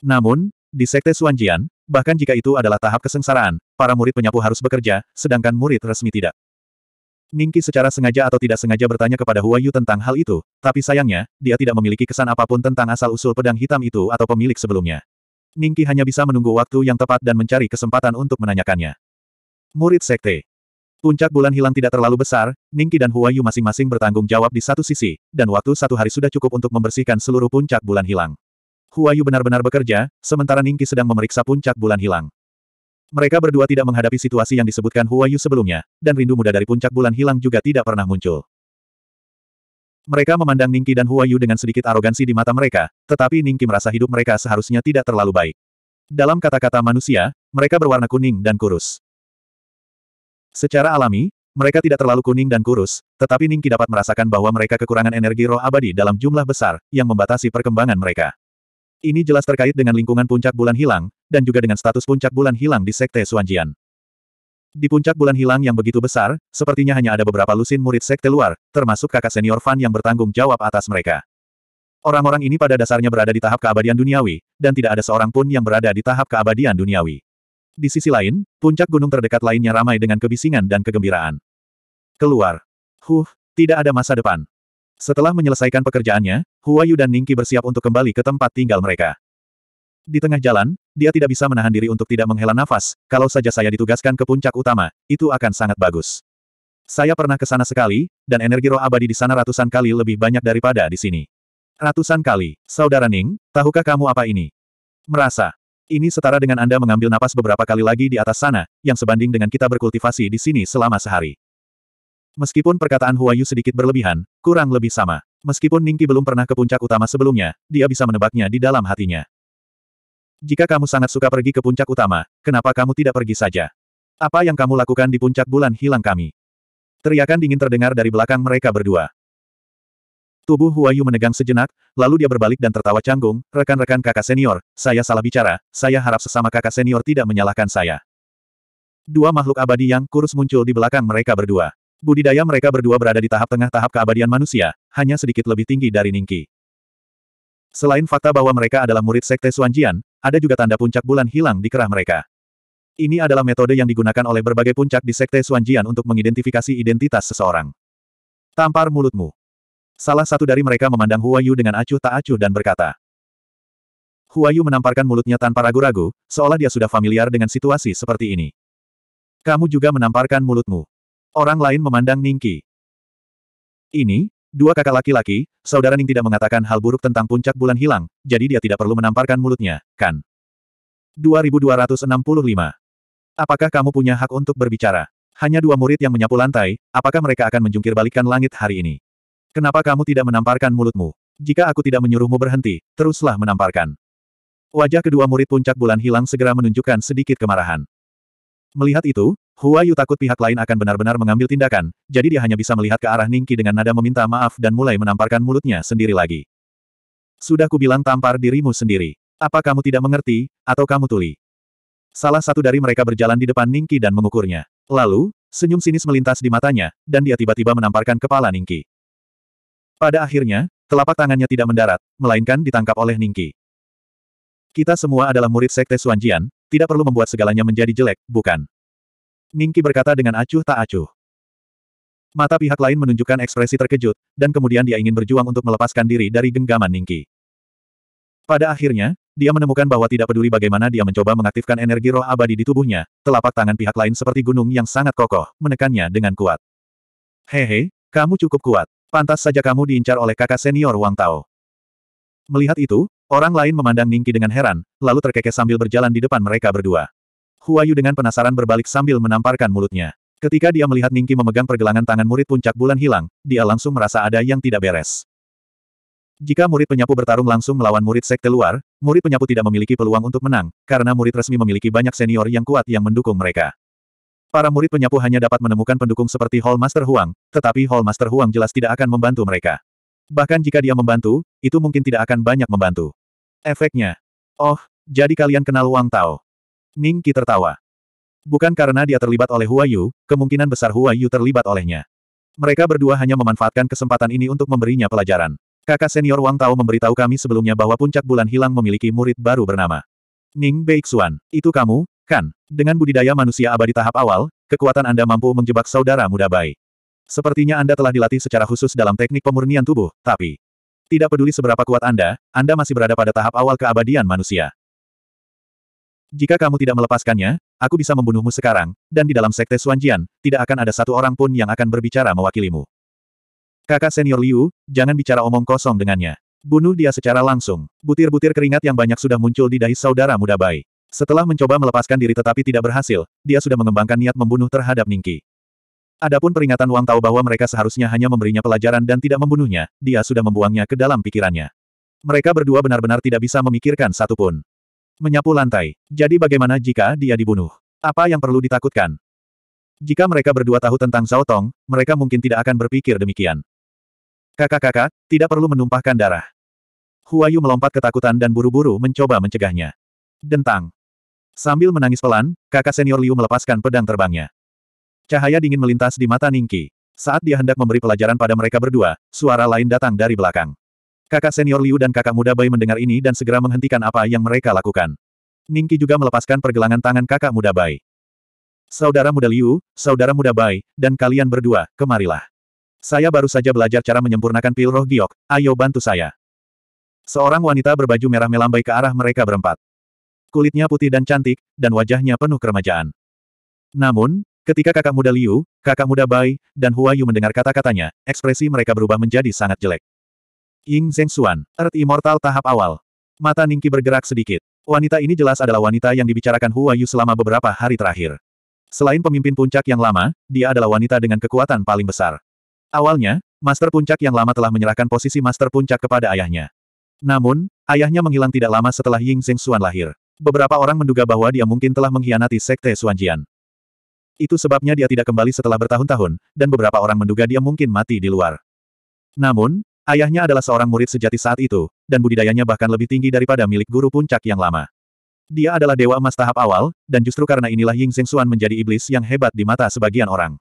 Speaker 1: Namun, di Sekte Suanjian, bahkan jika itu adalah tahap kesengsaraan, para murid penyapu harus bekerja, sedangkan murid resmi tidak. Ningki secara sengaja atau tidak sengaja bertanya kepada Huayu tentang hal itu, tapi sayangnya, dia tidak memiliki kesan apapun tentang asal-usul pedang hitam itu atau pemilik sebelumnya. Ningki hanya bisa menunggu waktu yang tepat dan mencari kesempatan untuk menanyakannya. Murid Sekte Puncak bulan hilang tidak terlalu besar, Ningki dan Huayu masing-masing bertanggung jawab di satu sisi, dan waktu satu hari sudah cukup untuk membersihkan seluruh puncak bulan hilang. Huayu benar-benar bekerja, sementara Ningki sedang memeriksa puncak bulan hilang. Mereka berdua tidak menghadapi situasi yang disebutkan Huayu sebelumnya, dan rindu muda dari puncak bulan hilang juga tidak pernah muncul. Mereka memandang Ningki dan Huayu dengan sedikit arogansi di mata mereka, tetapi Ningki merasa hidup mereka seharusnya tidak terlalu baik. Dalam kata-kata manusia, mereka berwarna kuning dan kurus. Secara alami, mereka tidak terlalu kuning dan kurus, tetapi Ningki dapat merasakan bahwa mereka kekurangan energi roh abadi dalam jumlah besar, yang membatasi perkembangan mereka. Ini jelas terkait dengan lingkungan puncak bulan hilang, dan juga dengan status puncak bulan hilang di Sekte Suanjian. Di puncak bulan hilang yang begitu besar, sepertinya hanya ada beberapa lusin murid Sekte luar, termasuk kakak senior Fan yang bertanggung jawab atas mereka. Orang-orang ini pada dasarnya berada di tahap keabadian duniawi, dan tidak ada seorang pun yang berada di tahap keabadian duniawi. Di sisi lain, puncak gunung terdekat lainnya ramai dengan kebisingan dan kegembiraan. Keluar. Huh, tidak ada masa depan. Setelah menyelesaikan pekerjaannya, Huayu dan Ningki bersiap untuk kembali ke tempat tinggal mereka. Di tengah jalan, dia tidak bisa menahan diri untuk tidak menghela nafas, kalau saja saya ditugaskan ke puncak utama, itu akan sangat bagus. Saya pernah ke sana sekali, dan energi roh abadi di sana ratusan kali lebih banyak daripada di sini. Ratusan kali, Saudara Ning, tahukah kamu apa ini? Merasa. Ini setara dengan Anda mengambil napas beberapa kali lagi di atas sana, yang sebanding dengan kita berkultivasi di sini selama sehari. Meskipun perkataan Huayu sedikit berlebihan, kurang lebih sama. Meskipun Ningki belum pernah ke puncak utama sebelumnya, dia bisa menebaknya di dalam hatinya. Jika kamu sangat suka pergi ke puncak utama, kenapa kamu tidak pergi saja? Apa yang kamu lakukan di puncak bulan hilang kami? Teriakan dingin terdengar dari belakang mereka berdua. Tubuh Huayu menegang sejenak, lalu dia berbalik dan tertawa canggung, rekan-rekan kakak senior, saya salah bicara, saya harap sesama kakak senior tidak menyalahkan saya. Dua makhluk abadi yang kurus muncul di belakang mereka berdua. Budidaya mereka berdua berada di tahap tengah tahap keabadian manusia, hanya sedikit lebih tinggi dari Ningki. Selain fakta bahwa mereka adalah murid Sekte Suanjian, ada juga tanda puncak bulan hilang di kerah mereka. Ini adalah metode yang digunakan oleh berbagai puncak di Sekte Suanjian untuk mengidentifikasi identitas seseorang. Tampar mulutmu. Salah satu dari mereka memandang Huayu dengan acuh tak acuh dan berkata. Huayu menamparkan mulutnya tanpa ragu-ragu, seolah dia sudah familiar dengan situasi seperti ini. Kamu juga menamparkan mulutmu. Orang lain memandang Ningki. Ini, dua kakak laki-laki, saudara Ning tidak mengatakan hal buruk tentang puncak bulan hilang, jadi dia tidak perlu menamparkan mulutnya, kan? 2265. Apakah kamu punya hak untuk berbicara? Hanya dua murid yang menyapu lantai, apakah mereka akan menjungkir balikan langit hari ini? Kenapa kamu tidak menamparkan mulutmu? Jika aku tidak menyuruhmu berhenti, teruslah menamparkan. Wajah kedua murid puncak bulan hilang segera menunjukkan sedikit kemarahan. Melihat itu, Hua Yu takut pihak lain akan benar-benar mengambil tindakan, jadi dia hanya bisa melihat ke arah Ningki dengan nada meminta maaf dan mulai menamparkan mulutnya sendiri lagi. Sudah kubilang tampar dirimu sendiri. Apa kamu tidak mengerti, atau kamu tuli? Salah satu dari mereka berjalan di depan Ningki dan mengukurnya. Lalu, senyum sinis melintas di matanya, dan dia tiba-tiba menamparkan kepala Ningki. Pada akhirnya, telapak tangannya tidak mendarat, melainkan ditangkap oleh Ningki. Kita semua adalah murid Sekte Suanjian, tidak perlu membuat segalanya menjadi jelek, bukan? Ningki berkata dengan acuh tak acuh. Mata pihak lain menunjukkan ekspresi terkejut, dan kemudian dia ingin berjuang untuk melepaskan diri dari genggaman Ningki. Pada akhirnya, dia menemukan bahwa tidak peduli bagaimana dia mencoba mengaktifkan energi roh abadi di tubuhnya, telapak tangan pihak lain seperti gunung yang sangat kokoh, menekannya dengan kuat. Hehe, kamu cukup kuat. Pantas saja kamu diincar oleh kakak senior Wang Tao. Melihat itu, orang lain memandang Ningki dengan heran, lalu terkekeh sambil berjalan di depan mereka berdua. Huayu dengan penasaran berbalik sambil menamparkan mulutnya. Ketika dia melihat Ningki memegang pergelangan tangan murid puncak bulan hilang, dia langsung merasa ada yang tidak beres. Jika murid penyapu bertarung langsung melawan murid sekte luar, murid penyapu tidak memiliki peluang untuk menang, karena murid resmi memiliki banyak senior yang kuat yang mendukung mereka. Para murid penyapu hanya dapat menemukan pendukung seperti Hall Master Huang, tetapi Hall Master Huang jelas tidak akan membantu mereka. Bahkan jika dia membantu, itu mungkin tidak akan banyak membantu. Efeknya. Oh, jadi kalian kenal Wang Tao. Ning Qi tertawa. Bukan karena dia terlibat oleh Hua Yu, kemungkinan besar Hua Yu terlibat olehnya. Mereka berdua hanya memanfaatkan kesempatan ini untuk memberinya pelajaran. Kakak senior Wang Tao memberitahu kami sebelumnya bahwa puncak bulan hilang memiliki murid baru bernama Ning Beixuan. Itu kamu, kan? Dengan budidaya manusia abadi tahap awal, kekuatan Anda mampu menjebak saudara muda Bai. Sepertinya Anda telah dilatih secara khusus dalam teknik pemurnian tubuh, tapi tidak peduli seberapa kuat Anda, Anda masih berada pada tahap awal keabadian manusia. Jika kamu tidak melepaskannya, aku bisa membunuhmu sekarang, dan di dalam sekte Suanjian, tidak akan ada satu orang pun yang akan berbicara mewakilimu. Kakak senior Liu, jangan bicara omong kosong dengannya. Bunuh dia secara langsung. Butir-butir keringat yang banyak sudah muncul di dahi saudara muda Bai. Setelah mencoba melepaskan diri tetapi tidak berhasil, dia sudah mengembangkan niat membunuh terhadap Ningki. Adapun peringatan Wang tahu bahwa mereka seharusnya hanya memberinya pelajaran dan tidak membunuhnya, dia sudah membuangnya ke dalam pikirannya. Mereka berdua benar-benar tidak bisa memikirkan satupun. Menyapu lantai. Jadi bagaimana jika dia dibunuh? Apa yang perlu ditakutkan? Jika mereka berdua tahu tentang Zhao Tong, mereka mungkin tidak akan berpikir demikian. Kakak-kakak, tidak perlu menumpahkan darah. Huayu melompat ketakutan dan buru-buru mencoba mencegahnya. Dentang. Sambil menangis pelan, kakak senior Liu melepaskan pedang terbangnya. Cahaya dingin melintas di mata Ningki. Saat dia hendak memberi pelajaran pada mereka berdua, suara lain datang dari belakang. Kakak senior Liu dan kakak muda Bai mendengar ini dan segera menghentikan apa yang mereka lakukan. Ningki juga melepaskan pergelangan tangan kakak muda Bai. Saudara muda Liu, saudara muda Bai, dan kalian berdua, kemarilah. Saya baru saja belajar cara menyempurnakan pil roh giok, ayo bantu saya. Seorang wanita berbaju merah melambai ke arah mereka berempat. Kulitnya putih dan cantik, dan wajahnya penuh keremajaan. Namun, ketika kakak muda Liu, kakak muda Bai, dan Huayu mendengar kata-katanya, ekspresi mereka berubah menjadi sangat jelek. Ying Xuan, Earth Immortal tahap awal. Mata Ningki bergerak sedikit. Wanita ini jelas adalah wanita yang dibicarakan Hua Yu selama beberapa hari terakhir. Selain pemimpin puncak yang lama, dia adalah wanita dengan kekuatan paling besar. Awalnya, Master Puncak yang lama telah menyerahkan posisi Master Puncak kepada ayahnya. Namun, ayahnya menghilang tidak lama setelah Ying Xuan lahir. Beberapa orang menduga bahwa dia mungkin telah mengkhianati Sekte Suanjian. Itu sebabnya dia tidak kembali setelah bertahun-tahun, dan beberapa orang menduga dia mungkin mati di luar. Namun, Ayahnya adalah seorang murid sejati saat itu, dan budidayanya bahkan lebih tinggi daripada milik guru puncak yang lama. Dia adalah dewa emas tahap awal, dan justru karena inilah Ying Xuan menjadi iblis yang hebat di mata sebagian orang.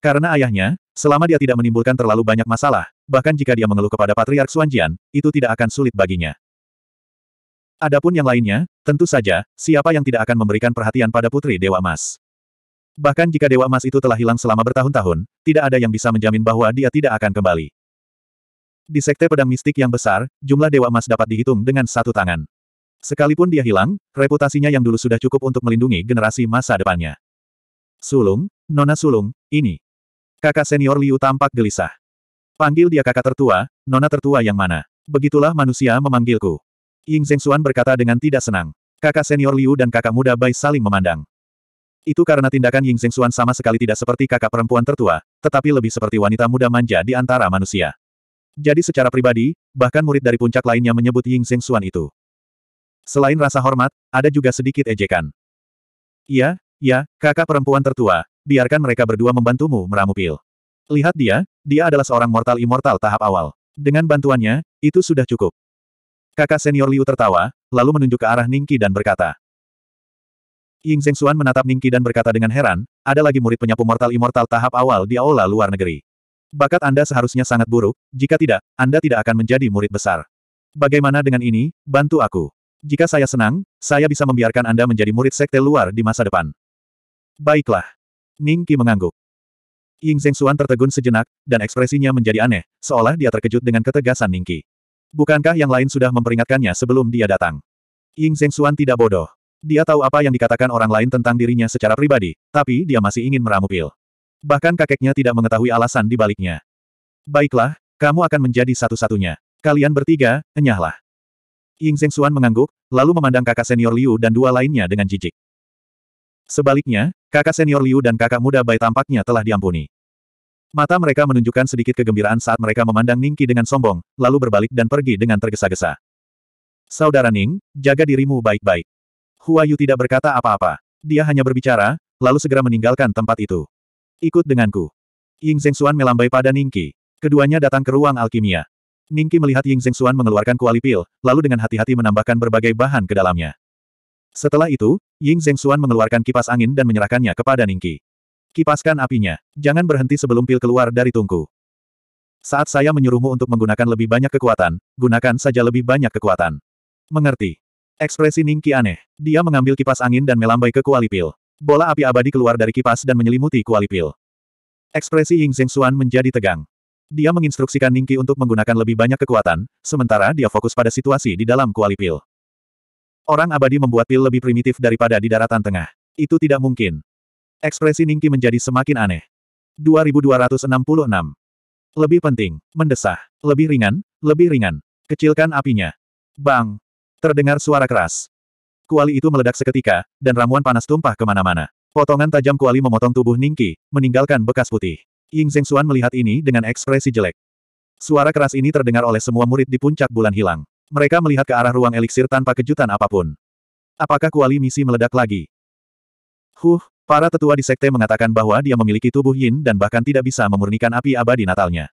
Speaker 1: Karena ayahnya, selama dia tidak menimbulkan terlalu banyak masalah, bahkan jika dia mengeluh kepada Patriark Xuanjian, itu tidak akan sulit baginya. Adapun yang lainnya, tentu saja, siapa yang tidak akan memberikan perhatian pada Putri Dewa Emas? Bahkan jika Dewa Emas itu telah hilang selama bertahun-tahun, tidak ada yang bisa menjamin bahwa dia tidak akan kembali. Di sekte pedang mistik yang besar, jumlah Dewa Emas dapat dihitung dengan satu tangan. Sekalipun dia hilang, reputasinya yang dulu sudah cukup untuk melindungi generasi masa depannya. Sulung, Nona Sulung, ini. Kakak senior Liu tampak gelisah. Panggil dia kakak tertua, Nona tertua yang mana. Begitulah manusia memanggilku. Ying Xuan berkata dengan tidak senang. Kakak senior Liu dan kakak muda Bai saling memandang. Itu karena tindakan Ying Xuan sama sekali tidak seperti kakak perempuan tertua, tetapi lebih seperti wanita muda manja di antara manusia. Jadi secara pribadi, bahkan murid dari puncak lainnya menyebut Ying Seng Xuan itu. Selain rasa hormat, ada juga sedikit ejekan. Iya, ya, kakak perempuan tertua, biarkan mereka berdua membantumu meramu pil. Lihat dia, dia adalah seorang mortal immortal tahap awal. Dengan bantuannya, itu sudah cukup. Kakak senior Liu tertawa, lalu menunjuk ke arah Ningki dan berkata. Ying Xuan menatap Ningki dan berkata dengan heran, ada lagi murid penyapu mortal immortal tahap awal di aula luar negeri. Bakat Anda seharusnya sangat buruk, jika tidak, Anda tidak akan menjadi murid besar. Bagaimana dengan ini, bantu aku. Jika saya senang, saya bisa membiarkan Anda menjadi murid sekte luar di masa depan. Baiklah. Ning Qi mengangguk. Ying Xuan tertegun sejenak, dan ekspresinya menjadi aneh, seolah dia terkejut dengan ketegasan Ning Qi. Bukankah yang lain sudah memperingatkannya sebelum dia datang? Ying Xuan tidak bodoh. Dia tahu apa yang dikatakan orang lain tentang dirinya secara pribadi, tapi dia masih ingin meramu pil. Bahkan kakeknya tidak mengetahui alasan di baliknya. Baiklah, kamu akan menjadi satu-satunya. Kalian bertiga, enyahlah. Ying Xuan mengangguk, lalu memandang kakak senior Liu dan dua lainnya dengan jijik. Sebaliknya, kakak senior Liu dan kakak muda Bai tampaknya telah diampuni. Mata mereka menunjukkan sedikit kegembiraan saat mereka memandang Ningki dengan sombong, lalu berbalik dan pergi dengan tergesa-gesa. Saudara Ning, jaga dirimu baik-baik. Hua Yu tidak berkata apa-apa. Dia hanya berbicara, lalu segera meninggalkan tempat itu. Ikut denganku. Ying Xuan melambai pada Ningki. Keduanya datang ke ruang alkimia. Ningki melihat Ying Xuan mengeluarkan kuali pil, lalu dengan hati-hati menambahkan berbagai bahan ke dalamnya. Setelah itu, Ying Xuan mengeluarkan kipas angin dan menyerahkannya kepada Ningki. Kipaskan apinya. Jangan berhenti sebelum pil keluar dari tungku. Saat saya menyuruhmu untuk menggunakan lebih banyak kekuatan, gunakan saja lebih banyak kekuatan. Mengerti. Ekspresi Ningki aneh. Dia mengambil kipas angin dan melambai ke kuali pil. Bola api abadi keluar dari kipas dan menyelimuti kuali pil. Ekspresi Ying Xuan menjadi tegang. Dia menginstruksikan Ningqi untuk menggunakan lebih banyak kekuatan, sementara dia fokus pada situasi di dalam kuali pil. Orang abadi membuat pil lebih primitif daripada di daratan tengah. Itu tidak mungkin. Ekspresi Ningqi menjadi semakin aneh. 2266. Lebih penting, mendesah. Lebih ringan, lebih ringan. Kecilkan apinya. Bang! Terdengar suara keras. Kuali itu meledak seketika, dan ramuan panas tumpah kemana-mana. Potongan tajam kuali memotong tubuh Ningki, meninggalkan bekas putih. Ying Xuan melihat ini dengan ekspresi jelek. Suara keras ini terdengar oleh semua murid di puncak bulan hilang. Mereka melihat ke arah ruang eliksir tanpa kejutan apapun. Apakah kuali misi meledak lagi? Huh, para tetua di sekte mengatakan bahwa dia memiliki tubuh yin dan bahkan tidak bisa memurnikan api abadi natalnya.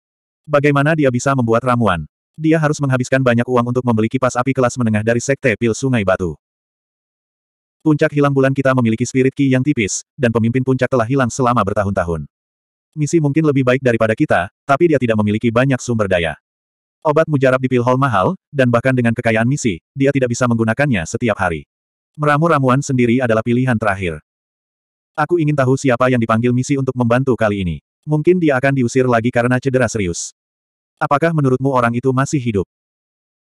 Speaker 1: Bagaimana dia bisa membuat ramuan? Dia harus menghabiskan banyak uang untuk membeli kipas api kelas menengah dari sekte pil Sungai Batu. Puncak hilang bulan kita memiliki spirit ki yang tipis, dan pemimpin puncak telah hilang selama bertahun-tahun. Misi mungkin lebih baik daripada kita, tapi dia tidak memiliki banyak sumber daya. Obat mujarab di pilhol mahal, dan bahkan dengan kekayaan misi, dia tidak bisa menggunakannya setiap hari. Meramu ramuan sendiri adalah pilihan terakhir. Aku ingin tahu siapa yang dipanggil misi untuk membantu kali ini. Mungkin dia akan diusir lagi karena cedera serius. Apakah menurutmu orang itu masih hidup?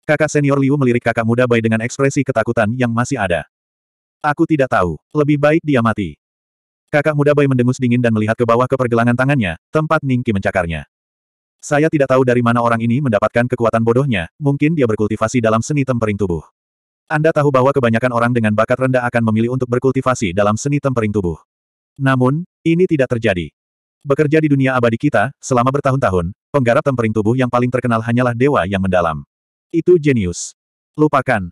Speaker 1: Kakak senior Liu melirik kakak muda Bai dengan ekspresi ketakutan yang masih ada. Aku tidak tahu. Lebih baik dia mati. Kakak muda Bai mendengus dingin dan melihat ke bawah ke pergelangan tangannya, tempat Ningki mencakarnya. Saya tidak tahu dari mana orang ini mendapatkan kekuatan bodohnya, mungkin dia berkultivasi dalam seni tempering tubuh. Anda tahu bahwa kebanyakan orang dengan bakat rendah akan memilih untuk berkultivasi dalam seni tempering tubuh. Namun, ini tidak terjadi. Bekerja di dunia abadi kita, selama bertahun-tahun, penggarap tempering tubuh yang paling terkenal hanyalah dewa yang mendalam. Itu jenius. Lupakan,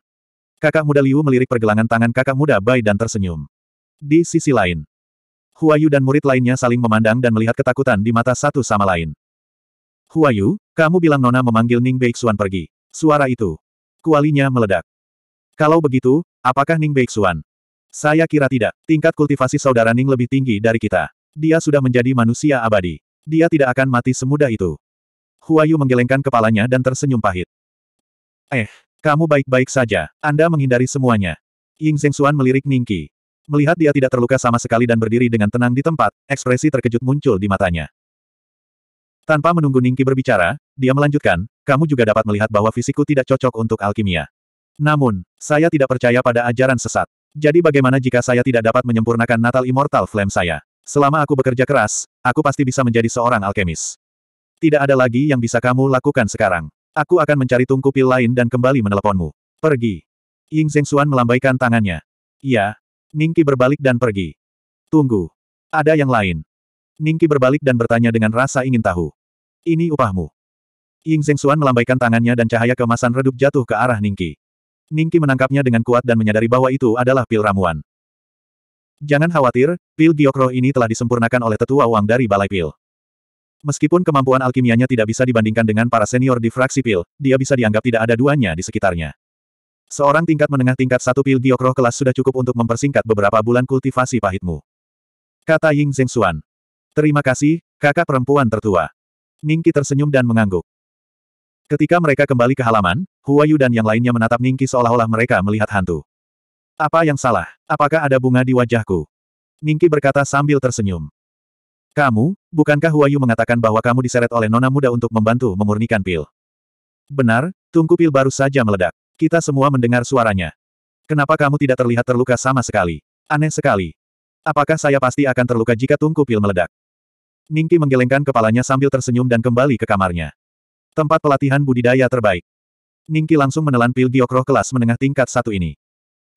Speaker 1: Kakak muda Liu melirik pergelangan tangan kakak muda Bai dan tersenyum. Di sisi lain, Huayu dan murid lainnya saling memandang dan melihat ketakutan di mata satu sama lain. Huayu, kamu bilang Nona memanggil Ning Beixuan pergi. Suara itu. Kualinya meledak. Kalau begitu, apakah Ning Beixuan? Saya kira tidak. Tingkat kultivasi saudara Ning lebih tinggi dari kita. Dia sudah menjadi manusia abadi. Dia tidak akan mati semudah itu. Huayu menggelengkan kepalanya dan tersenyum pahit. Eh, kamu baik-baik saja. Anda menghindari semuanya. Ying Zhengxuan melirik Ningki. Melihat dia tidak terluka sama sekali dan berdiri dengan tenang di tempat, ekspresi terkejut muncul di matanya. Tanpa menunggu Ningki berbicara, dia melanjutkan, kamu juga dapat melihat bahwa fisikku tidak cocok untuk alkimia. Namun, saya tidak percaya pada ajaran sesat. Jadi bagaimana jika saya tidak dapat menyempurnakan Natal Immortal Flame saya? Selama aku bekerja keras, aku pasti bisa menjadi seorang alkemis. Tidak ada lagi yang bisa kamu lakukan sekarang. Aku akan mencari tungku pil lain dan kembali meneleponmu. Pergi. Ying Xuan melambaikan tangannya. Iya. Ningki berbalik dan pergi. Tunggu. Ada yang lain. Ningki berbalik dan bertanya dengan rasa ingin tahu. Ini upahmu. Ying Xuan melambaikan tangannya dan cahaya kemasan redup jatuh ke arah Ningki. Ningki menangkapnya dengan kuat dan menyadari bahwa itu adalah pil ramuan. Jangan khawatir, pil giokro ini telah disempurnakan oleh tetua uang dari Balai Pil. Meskipun kemampuan alkimianya tidak bisa dibandingkan dengan para senior di fraksi pil, dia bisa dianggap tidak ada duanya di sekitarnya. Seorang tingkat menengah tingkat satu pil giokroh kelas sudah cukup untuk mempersingkat beberapa bulan kultivasi pahitmu. Kata Ying Zhengxuan. Terima kasih, kakak perempuan tertua. Ningki tersenyum dan mengangguk. Ketika mereka kembali ke halaman, Huayu dan yang lainnya menatap Ningki seolah-olah mereka melihat hantu. Apa yang salah? Apakah ada bunga di wajahku? Ningki berkata sambil tersenyum. Kamu, bukankah Huayu mengatakan bahwa kamu diseret oleh nona muda untuk membantu memurnikan pil? Benar, tungku pil baru saja meledak. Kita semua mendengar suaranya. Kenapa kamu tidak terlihat terluka sama sekali? Aneh sekali. Apakah saya pasti akan terluka jika tungku pil meledak? Ningki menggelengkan kepalanya sambil tersenyum dan kembali ke kamarnya. Tempat pelatihan budidaya terbaik. Ningki langsung menelan pil giokroh kelas menengah tingkat satu ini.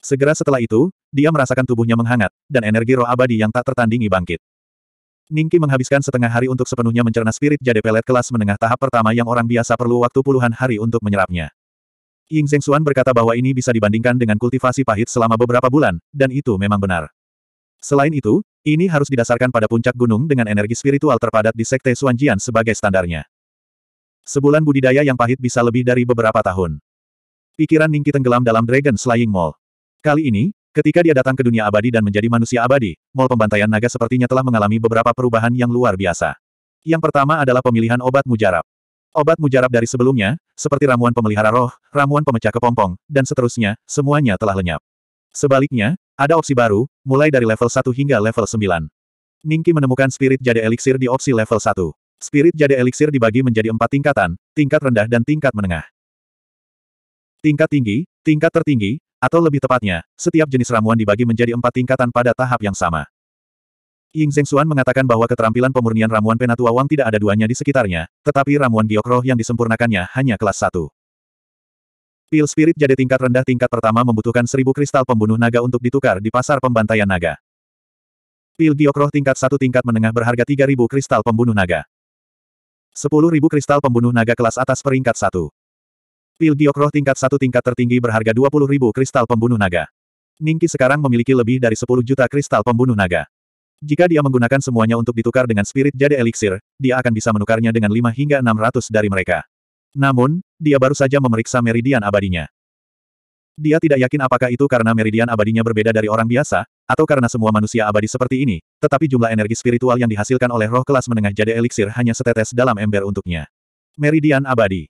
Speaker 1: Segera setelah itu, dia merasakan tubuhnya menghangat, dan energi roh abadi yang tak tertandingi bangkit. Ningki menghabiskan setengah hari untuk sepenuhnya mencerna spirit jade pelet kelas menengah tahap pertama yang orang biasa perlu waktu puluhan hari untuk menyerapnya. Ying Xuan berkata bahwa ini bisa dibandingkan dengan kultivasi pahit selama beberapa bulan, dan itu memang benar. Selain itu, ini harus didasarkan pada puncak gunung dengan energi spiritual terpadat di Sekte Xuanjian sebagai standarnya. Sebulan budidaya yang pahit bisa lebih dari beberapa tahun. Pikiran Ningki tenggelam dalam Dragon Slaying Mall. Kali ini, Ketika dia datang ke dunia abadi dan menjadi manusia abadi, mol pembantaian naga sepertinya telah mengalami beberapa perubahan yang luar biasa. Yang pertama adalah pemilihan obat mujarab. Obat mujarab dari sebelumnya, seperti ramuan pemelihara roh, ramuan pemecah kepompong, dan seterusnya, semuanya telah lenyap. Sebaliknya, ada opsi baru, mulai dari level 1 hingga level 9. Ningki menemukan spirit jade elixir di opsi level 1. Spirit jade elixir dibagi menjadi empat tingkatan, tingkat rendah dan tingkat menengah. Tingkat tinggi, tingkat tertinggi, atau lebih tepatnya, setiap jenis ramuan dibagi menjadi empat tingkatan pada tahap yang sama. Ying Xuan mengatakan bahwa keterampilan pemurnian ramuan Penatua Wang tidak ada duanya di sekitarnya, tetapi ramuan giok yang disempurnakannya hanya kelas satu. Pil spirit jadi tingkat rendah tingkat pertama membutuhkan seribu kristal pembunuh naga untuk ditukar di pasar pembantaian naga. Pil giok tingkat satu tingkat menengah berharga tiga ribu kristal pembunuh naga. Sepuluh ribu kristal pembunuh naga kelas atas peringkat satu. Pil giok tingkat satu tingkat tertinggi berharga 20 ribu kristal pembunuh naga. Ningki sekarang memiliki lebih dari 10 juta kristal pembunuh naga. Jika dia menggunakan semuanya untuk ditukar dengan spirit jade elixir, dia akan bisa menukarnya dengan 5 hingga 600 dari mereka. Namun, dia baru saja memeriksa meridian abadinya. Dia tidak yakin apakah itu karena meridian abadinya berbeda dari orang biasa, atau karena semua manusia abadi seperti ini, tetapi jumlah energi spiritual yang dihasilkan oleh roh kelas menengah jade elixir hanya setetes dalam ember untuknya. Meridian abadi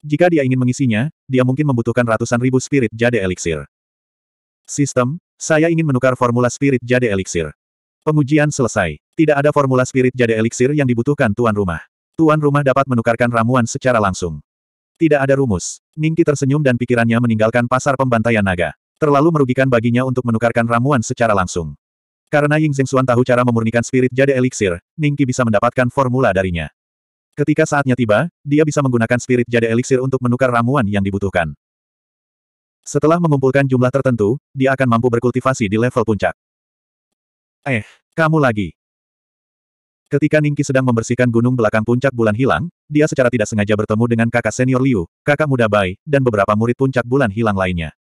Speaker 1: jika dia ingin mengisinya, dia mungkin membutuhkan ratusan ribu spirit jade elixir. Sistem, saya ingin menukar formula spirit jade elixir. Pengujian selesai. Tidak ada formula spirit jade elixir yang dibutuhkan tuan rumah. Tuan rumah dapat menukarkan ramuan secara langsung. Tidak ada rumus. Ningki tersenyum dan pikirannya meninggalkan pasar pembantaian naga. Terlalu merugikan baginya untuk menukarkan ramuan secara langsung. Karena Ying Zhengxuan tahu cara memurnikan spirit jade elixir, Ningki bisa mendapatkan formula darinya. Ketika saatnya tiba, dia bisa menggunakan spirit jade elixir untuk menukar ramuan yang dibutuhkan. Setelah mengumpulkan jumlah tertentu, dia akan mampu berkultivasi di level puncak. Eh, kamu lagi. Ketika Ningki sedang membersihkan gunung belakang puncak bulan hilang, dia secara tidak sengaja bertemu dengan kakak senior Liu, kakak muda Bai, dan beberapa murid puncak bulan hilang lainnya.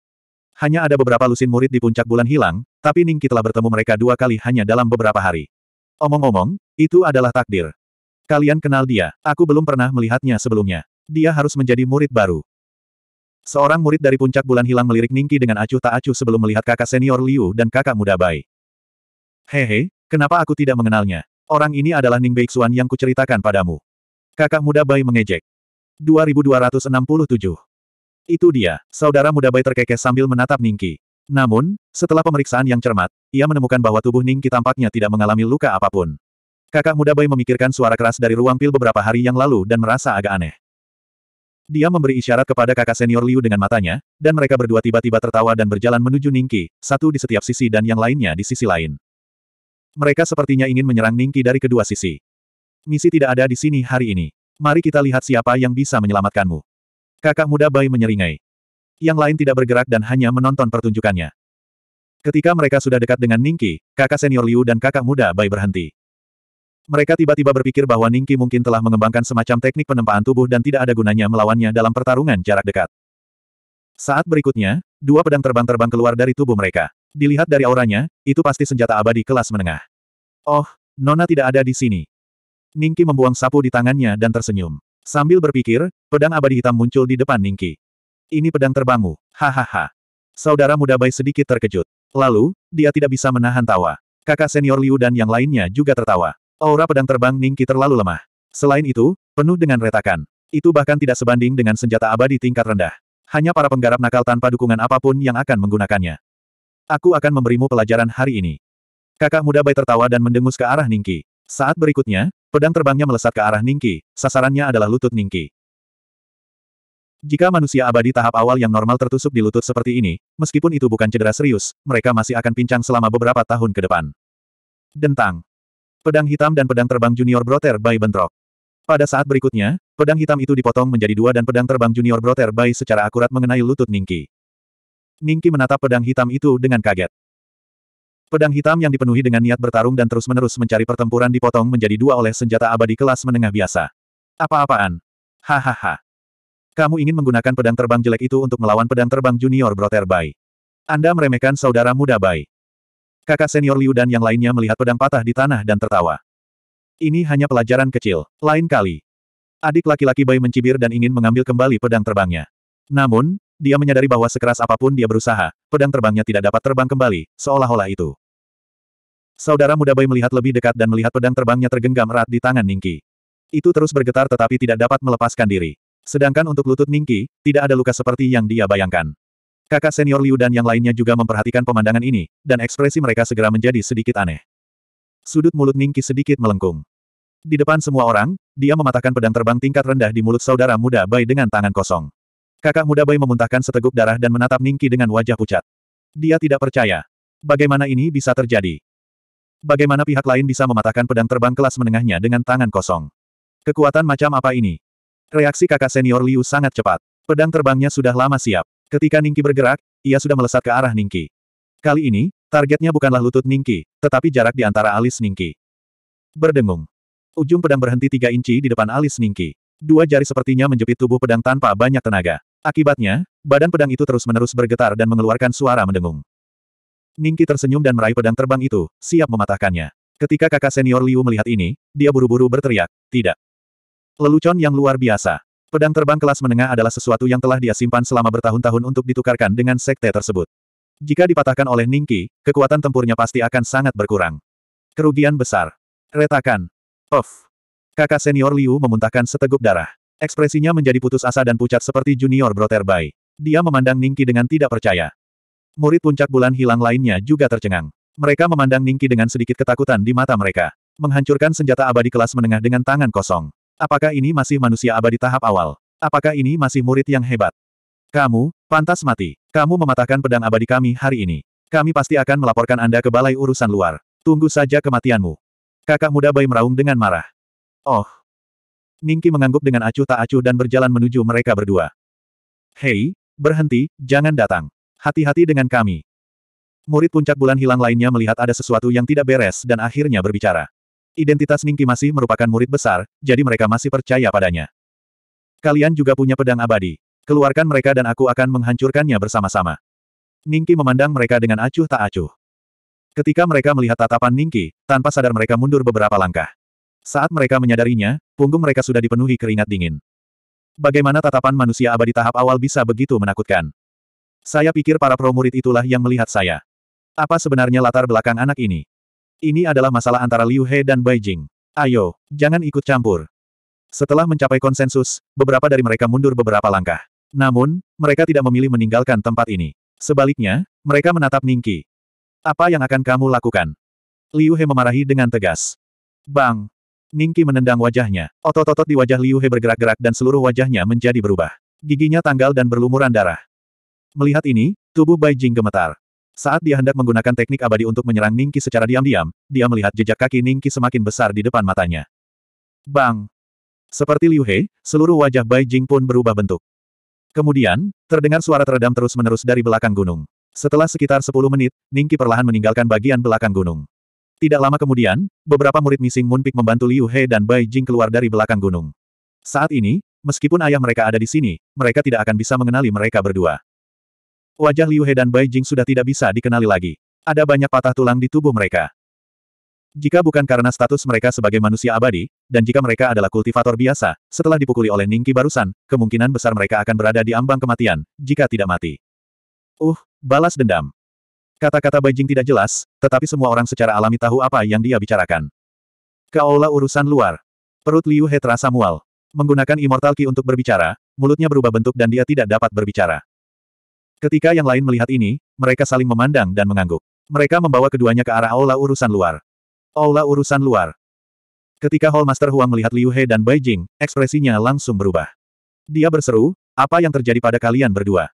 Speaker 1: Hanya ada beberapa lusin murid di puncak bulan hilang, tapi Ningki telah bertemu mereka dua kali hanya dalam beberapa hari. Omong-omong, itu adalah takdir. Kalian kenal dia, aku belum pernah melihatnya sebelumnya. Dia harus menjadi murid baru. Seorang murid dari puncak bulan hilang melirik Ningki dengan acuh tak acuh sebelum melihat kakak senior Liu dan kakak muda Bai. Hehe, kenapa aku tidak mengenalnya? Orang ini adalah Ning Beixuan yang kuceritakan padamu. Kakak muda Bai mengejek. 2267. Itu dia, saudara muda Bai terkekeh sambil menatap Ningki. Namun, setelah pemeriksaan yang cermat, ia menemukan bahwa tubuh Ningki tampaknya tidak mengalami luka apapun. Kakak muda Bai memikirkan suara keras dari ruang pil beberapa hari yang lalu dan merasa agak aneh. Dia memberi isyarat kepada kakak senior Liu dengan matanya, dan mereka berdua tiba-tiba tertawa dan berjalan menuju Ningki, satu di setiap sisi dan yang lainnya di sisi lain. Mereka sepertinya ingin menyerang Ningki dari kedua sisi. Misi tidak ada di sini hari ini. Mari kita lihat siapa yang bisa menyelamatkanmu. Kakak muda Bai menyeringai. Yang lain tidak bergerak dan hanya menonton pertunjukannya. Ketika mereka sudah dekat dengan Ningki, kakak senior Liu dan kakak muda Bai berhenti. Mereka tiba-tiba berpikir bahwa Ningki mungkin telah mengembangkan semacam teknik penempaan tubuh dan tidak ada gunanya melawannya dalam pertarungan jarak dekat. Saat berikutnya, dua pedang terbang-terbang keluar dari tubuh mereka. Dilihat dari auranya, itu pasti senjata abadi kelas menengah. Oh, Nona tidak ada di sini. Ningki membuang sapu di tangannya dan tersenyum. Sambil berpikir, pedang abadi hitam muncul di depan Ningki. Ini pedang terbangmu, hahaha. Saudara muda bayi sedikit terkejut. Lalu, dia tidak bisa menahan tawa. Kakak senior Liu dan yang lainnya juga tertawa. Aura pedang terbang Ningki terlalu lemah. Selain itu, penuh dengan retakan. Itu bahkan tidak sebanding dengan senjata abadi tingkat rendah. Hanya para penggarap nakal tanpa dukungan apapun yang akan menggunakannya. Aku akan memberimu pelajaran hari ini. Kakak muda Bai tertawa dan mendengus ke arah Ningki. Saat berikutnya, pedang terbangnya melesat ke arah Ningki, sasarannya adalah lutut Ningki. Jika manusia abadi tahap awal yang normal tertusuk di lutut seperti ini, meskipun itu bukan cedera serius, mereka masih akan pincang selama beberapa tahun ke depan. Dentang. Pedang hitam dan pedang terbang junior Broter Bai bentrok. Pada saat berikutnya, pedang hitam itu dipotong menjadi dua dan pedang terbang junior Broter Bai secara akurat mengenai lutut Ningki. Ningki menatap pedang hitam itu dengan kaget. Pedang hitam yang dipenuhi dengan niat bertarung dan terus-menerus mencari pertempuran dipotong menjadi dua oleh senjata abadi kelas menengah biasa. Apa-apaan? Hahaha. Kamu ingin menggunakan pedang terbang jelek itu untuk melawan pedang terbang junior Broter Bai? Anda meremehkan saudara muda Bai. Kakak senior Liu dan yang lainnya melihat pedang patah di tanah dan tertawa. Ini hanya pelajaran kecil, lain kali. Adik laki-laki Bai mencibir dan ingin mengambil kembali pedang terbangnya. Namun, dia menyadari bahwa sekeras apapun dia berusaha, pedang terbangnya tidak dapat terbang kembali, seolah-olah itu. Saudara muda Bai melihat lebih dekat dan melihat pedang terbangnya tergenggam erat di tangan Ningki. Itu terus bergetar tetapi tidak dapat melepaskan diri. Sedangkan untuk lutut Ningki, tidak ada luka seperti yang dia bayangkan. Kakak senior Liu dan yang lainnya juga memperhatikan pemandangan ini, dan ekspresi mereka segera menjadi sedikit aneh. Sudut mulut Ningki sedikit melengkung. Di depan semua orang, dia mematahkan pedang terbang tingkat rendah di mulut saudara muda Bai dengan tangan kosong. Kakak muda Bai memuntahkan seteguk darah dan menatap Ningki dengan wajah pucat. Dia tidak percaya. Bagaimana ini bisa terjadi? Bagaimana pihak lain bisa mematahkan pedang terbang kelas menengahnya dengan tangan kosong? Kekuatan macam apa ini? Reaksi kakak senior Liu sangat cepat. Pedang terbangnya sudah lama siap. Ketika Ningki bergerak, ia sudah melesat ke arah Ningki. Kali ini, targetnya bukanlah lutut Ningki, tetapi jarak di antara alis Ningki. Berdengung. Ujung pedang berhenti tiga inci di depan alis Ningki. Dua jari sepertinya menjepit tubuh pedang tanpa banyak tenaga. Akibatnya, badan pedang itu terus-menerus bergetar dan mengeluarkan suara mendengung. Ningki tersenyum dan meraih pedang terbang itu, siap mematahkannya. Ketika kakak senior Liu melihat ini, dia buru-buru berteriak, tidak. Lelucon yang luar biasa. Pedang terbang kelas menengah adalah sesuatu yang telah dia simpan selama bertahun-tahun untuk ditukarkan dengan sekte tersebut. Jika dipatahkan oleh Ningki, kekuatan tempurnya pasti akan sangat berkurang. Kerugian besar. Retakan. Of. Kakak senior Liu memuntahkan seteguk darah. Ekspresinya menjadi putus asa dan pucat seperti junior broter Bai. Dia memandang Ningki dengan tidak percaya. Murid puncak bulan hilang lainnya juga tercengang. Mereka memandang Ningki dengan sedikit ketakutan di mata mereka. Menghancurkan senjata abadi kelas menengah dengan tangan kosong. Apakah ini masih manusia abadi tahap awal? Apakah ini masih murid yang hebat? Kamu, pantas mati. Kamu mematahkan pedang abadi kami hari ini. Kami pasti akan melaporkan Anda ke balai urusan luar. Tunggu saja kematianmu. Kakak muda Bai meraung dengan marah. Oh. Ningki mengangguk dengan acuh tak acuh dan berjalan menuju mereka berdua. Hei, berhenti, jangan datang. Hati-hati dengan kami. Murid puncak bulan hilang lainnya melihat ada sesuatu yang tidak beres dan akhirnya berbicara. Identitas Ningki masih merupakan murid besar, jadi mereka masih percaya padanya. Kalian juga punya pedang abadi. Keluarkan mereka dan aku akan menghancurkannya bersama-sama. Ningki memandang mereka dengan acuh tak acuh. Ketika mereka melihat tatapan Ningki, tanpa sadar mereka mundur beberapa langkah. Saat mereka menyadarinya, punggung mereka sudah dipenuhi keringat dingin. Bagaimana tatapan manusia abadi tahap awal bisa begitu menakutkan? Saya pikir para pro murid itulah yang melihat saya. Apa sebenarnya latar belakang anak ini? Ini adalah masalah antara Liu He dan Bai Jing. Ayo, jangan ikut campur. Setelah mencapai konsensus, beberapa dari mereka mundur beberapa langkah. Namun, mereka tidak memilih meninggalkan tempat ini. Sebaliknya, mereka menatap Ningki. Apa yang akan kamu lakukan? Liu He memarahi dengan tegas. Bang! Ningki menendang wajahnya. Otot-otot di wajah Liu He bergerak-gerak dan seluruh wajahnya menjadi berubah. Giginya tanggal dan berlumuran darah. Melihat ini, tubuh Bai Jing gemetar. Saat dia hendak menggunakan teknik abadi untuk menyerang Ningki secara diam-diam, dia melihat jejak kaki Ningki semakin besar di depan matanya. Bang! Seperti Liu He, seluruh wajah Bai Jing pun berubah bentuk. Kemudian, terdengar suara teredam terus-menerus dari belakang gunung. Setelah sekitar 10 menit, Ningki perlahan meninggalkan bagian belakang gunung. Tidak lama kemudian, beberapa murid Missing Moon membantu Liu He dan Bai Jing keluar dari belakang gunung. Saat ini, meskipun ayah mereka ada di sini, mereka tidak akan bisa mengenali mereka berdua. Wajah Liu He dan Bai Jing sudah tidak bisa dikenali lagi. Ada banyak patah tulang di tubuh mereka. Jika bukan karena status mereka sebagai manusia abadi, dan jika mereka adalah kultivator biasa, setelah dipukuli oleh Ningki barusan, kemungkinan besar mereka akan berada di ambang kematian, jika tidak mati. Uh, balas dendam. Kata-kata Beijing tidak jelas, tetapi semua orang secara alami tahu apa yang dia bicarakan. Kaola urusan luar. Perut Liu He terasa mual. Menggunakan Immortal Ki untuk berbicara, mulutnya berubah bentuk dan dia tidak dapat berbicara. Ketika yang lain melihat ini, mereka saling memandang dan mengangguk. Mereka membawa keduanya ke arah aula urusan luar. Aula urusan luar. Ketika Hallmaster Huang melihat Liu He dan Bai Jing, ekspresinya langsung berubah. Dia berseru, apa yang terjadi pada kalian berdua?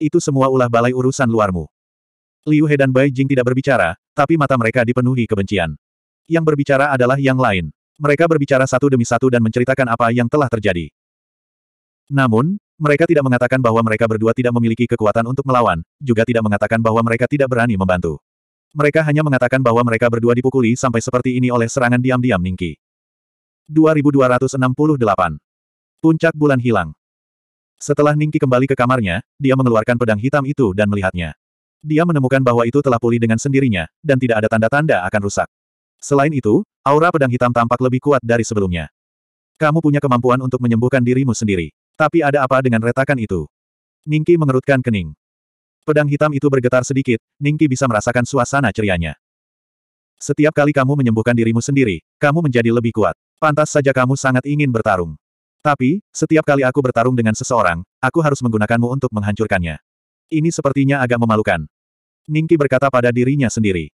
Speaker 1: Itu semua ulah balai urusan luarmu. Liu He dan Bai Jing tidak berbicara, tapi mata mereka dipenuhi kebencian. Yang berbicara adalah yang lain. Mereka berbicara satu demi satu dan menceritakan apa yang telah terjadi. Namun, mereka tidak mengatakan bahwa mereka berdua tidak memiliki kekuatan untuk melawan, juga tidak mengatakan bahwa mereka tidak berani membantu. Mereka hanya mengatakan bahwa mereka berdua dipukuli sampai seperti ini oleh serangan diam-diam Ningki. 2268. Puncak bulan hilang. Setelah Ningki kembali ke kamarnya, dia mengeluarkan pedang hitam itu dan melihatnya. Dia menemukan bahwa itu telah pulih dengan sendirinya, dan tidak ada tanda-tanda akan rusak. Selain itu, aura pedang hitam tampak lebih kuat dari sebelumnya. Kamu punya kemampuan untuk menyembuhkan dirimu sendiri. Tapi ada apa dengan retakan itu? Ningki mengerutkan kening. Pedang hitam itu bergetar sedikit, Ningki bisa merasakan suasana cerianya. Setiap kali kamu menyembuhkan dirimu sendiri, kamu menjadi lebih kuat. Pantas saja kamu sangat ingin bertarung. Tapi, setiap kali aku bertarung dengan seseorang, aku harus menggunakanmu untuk menghancurkannya. Ini sepertinya agak memalukan. Ningki berkata pada dirinya sendiri.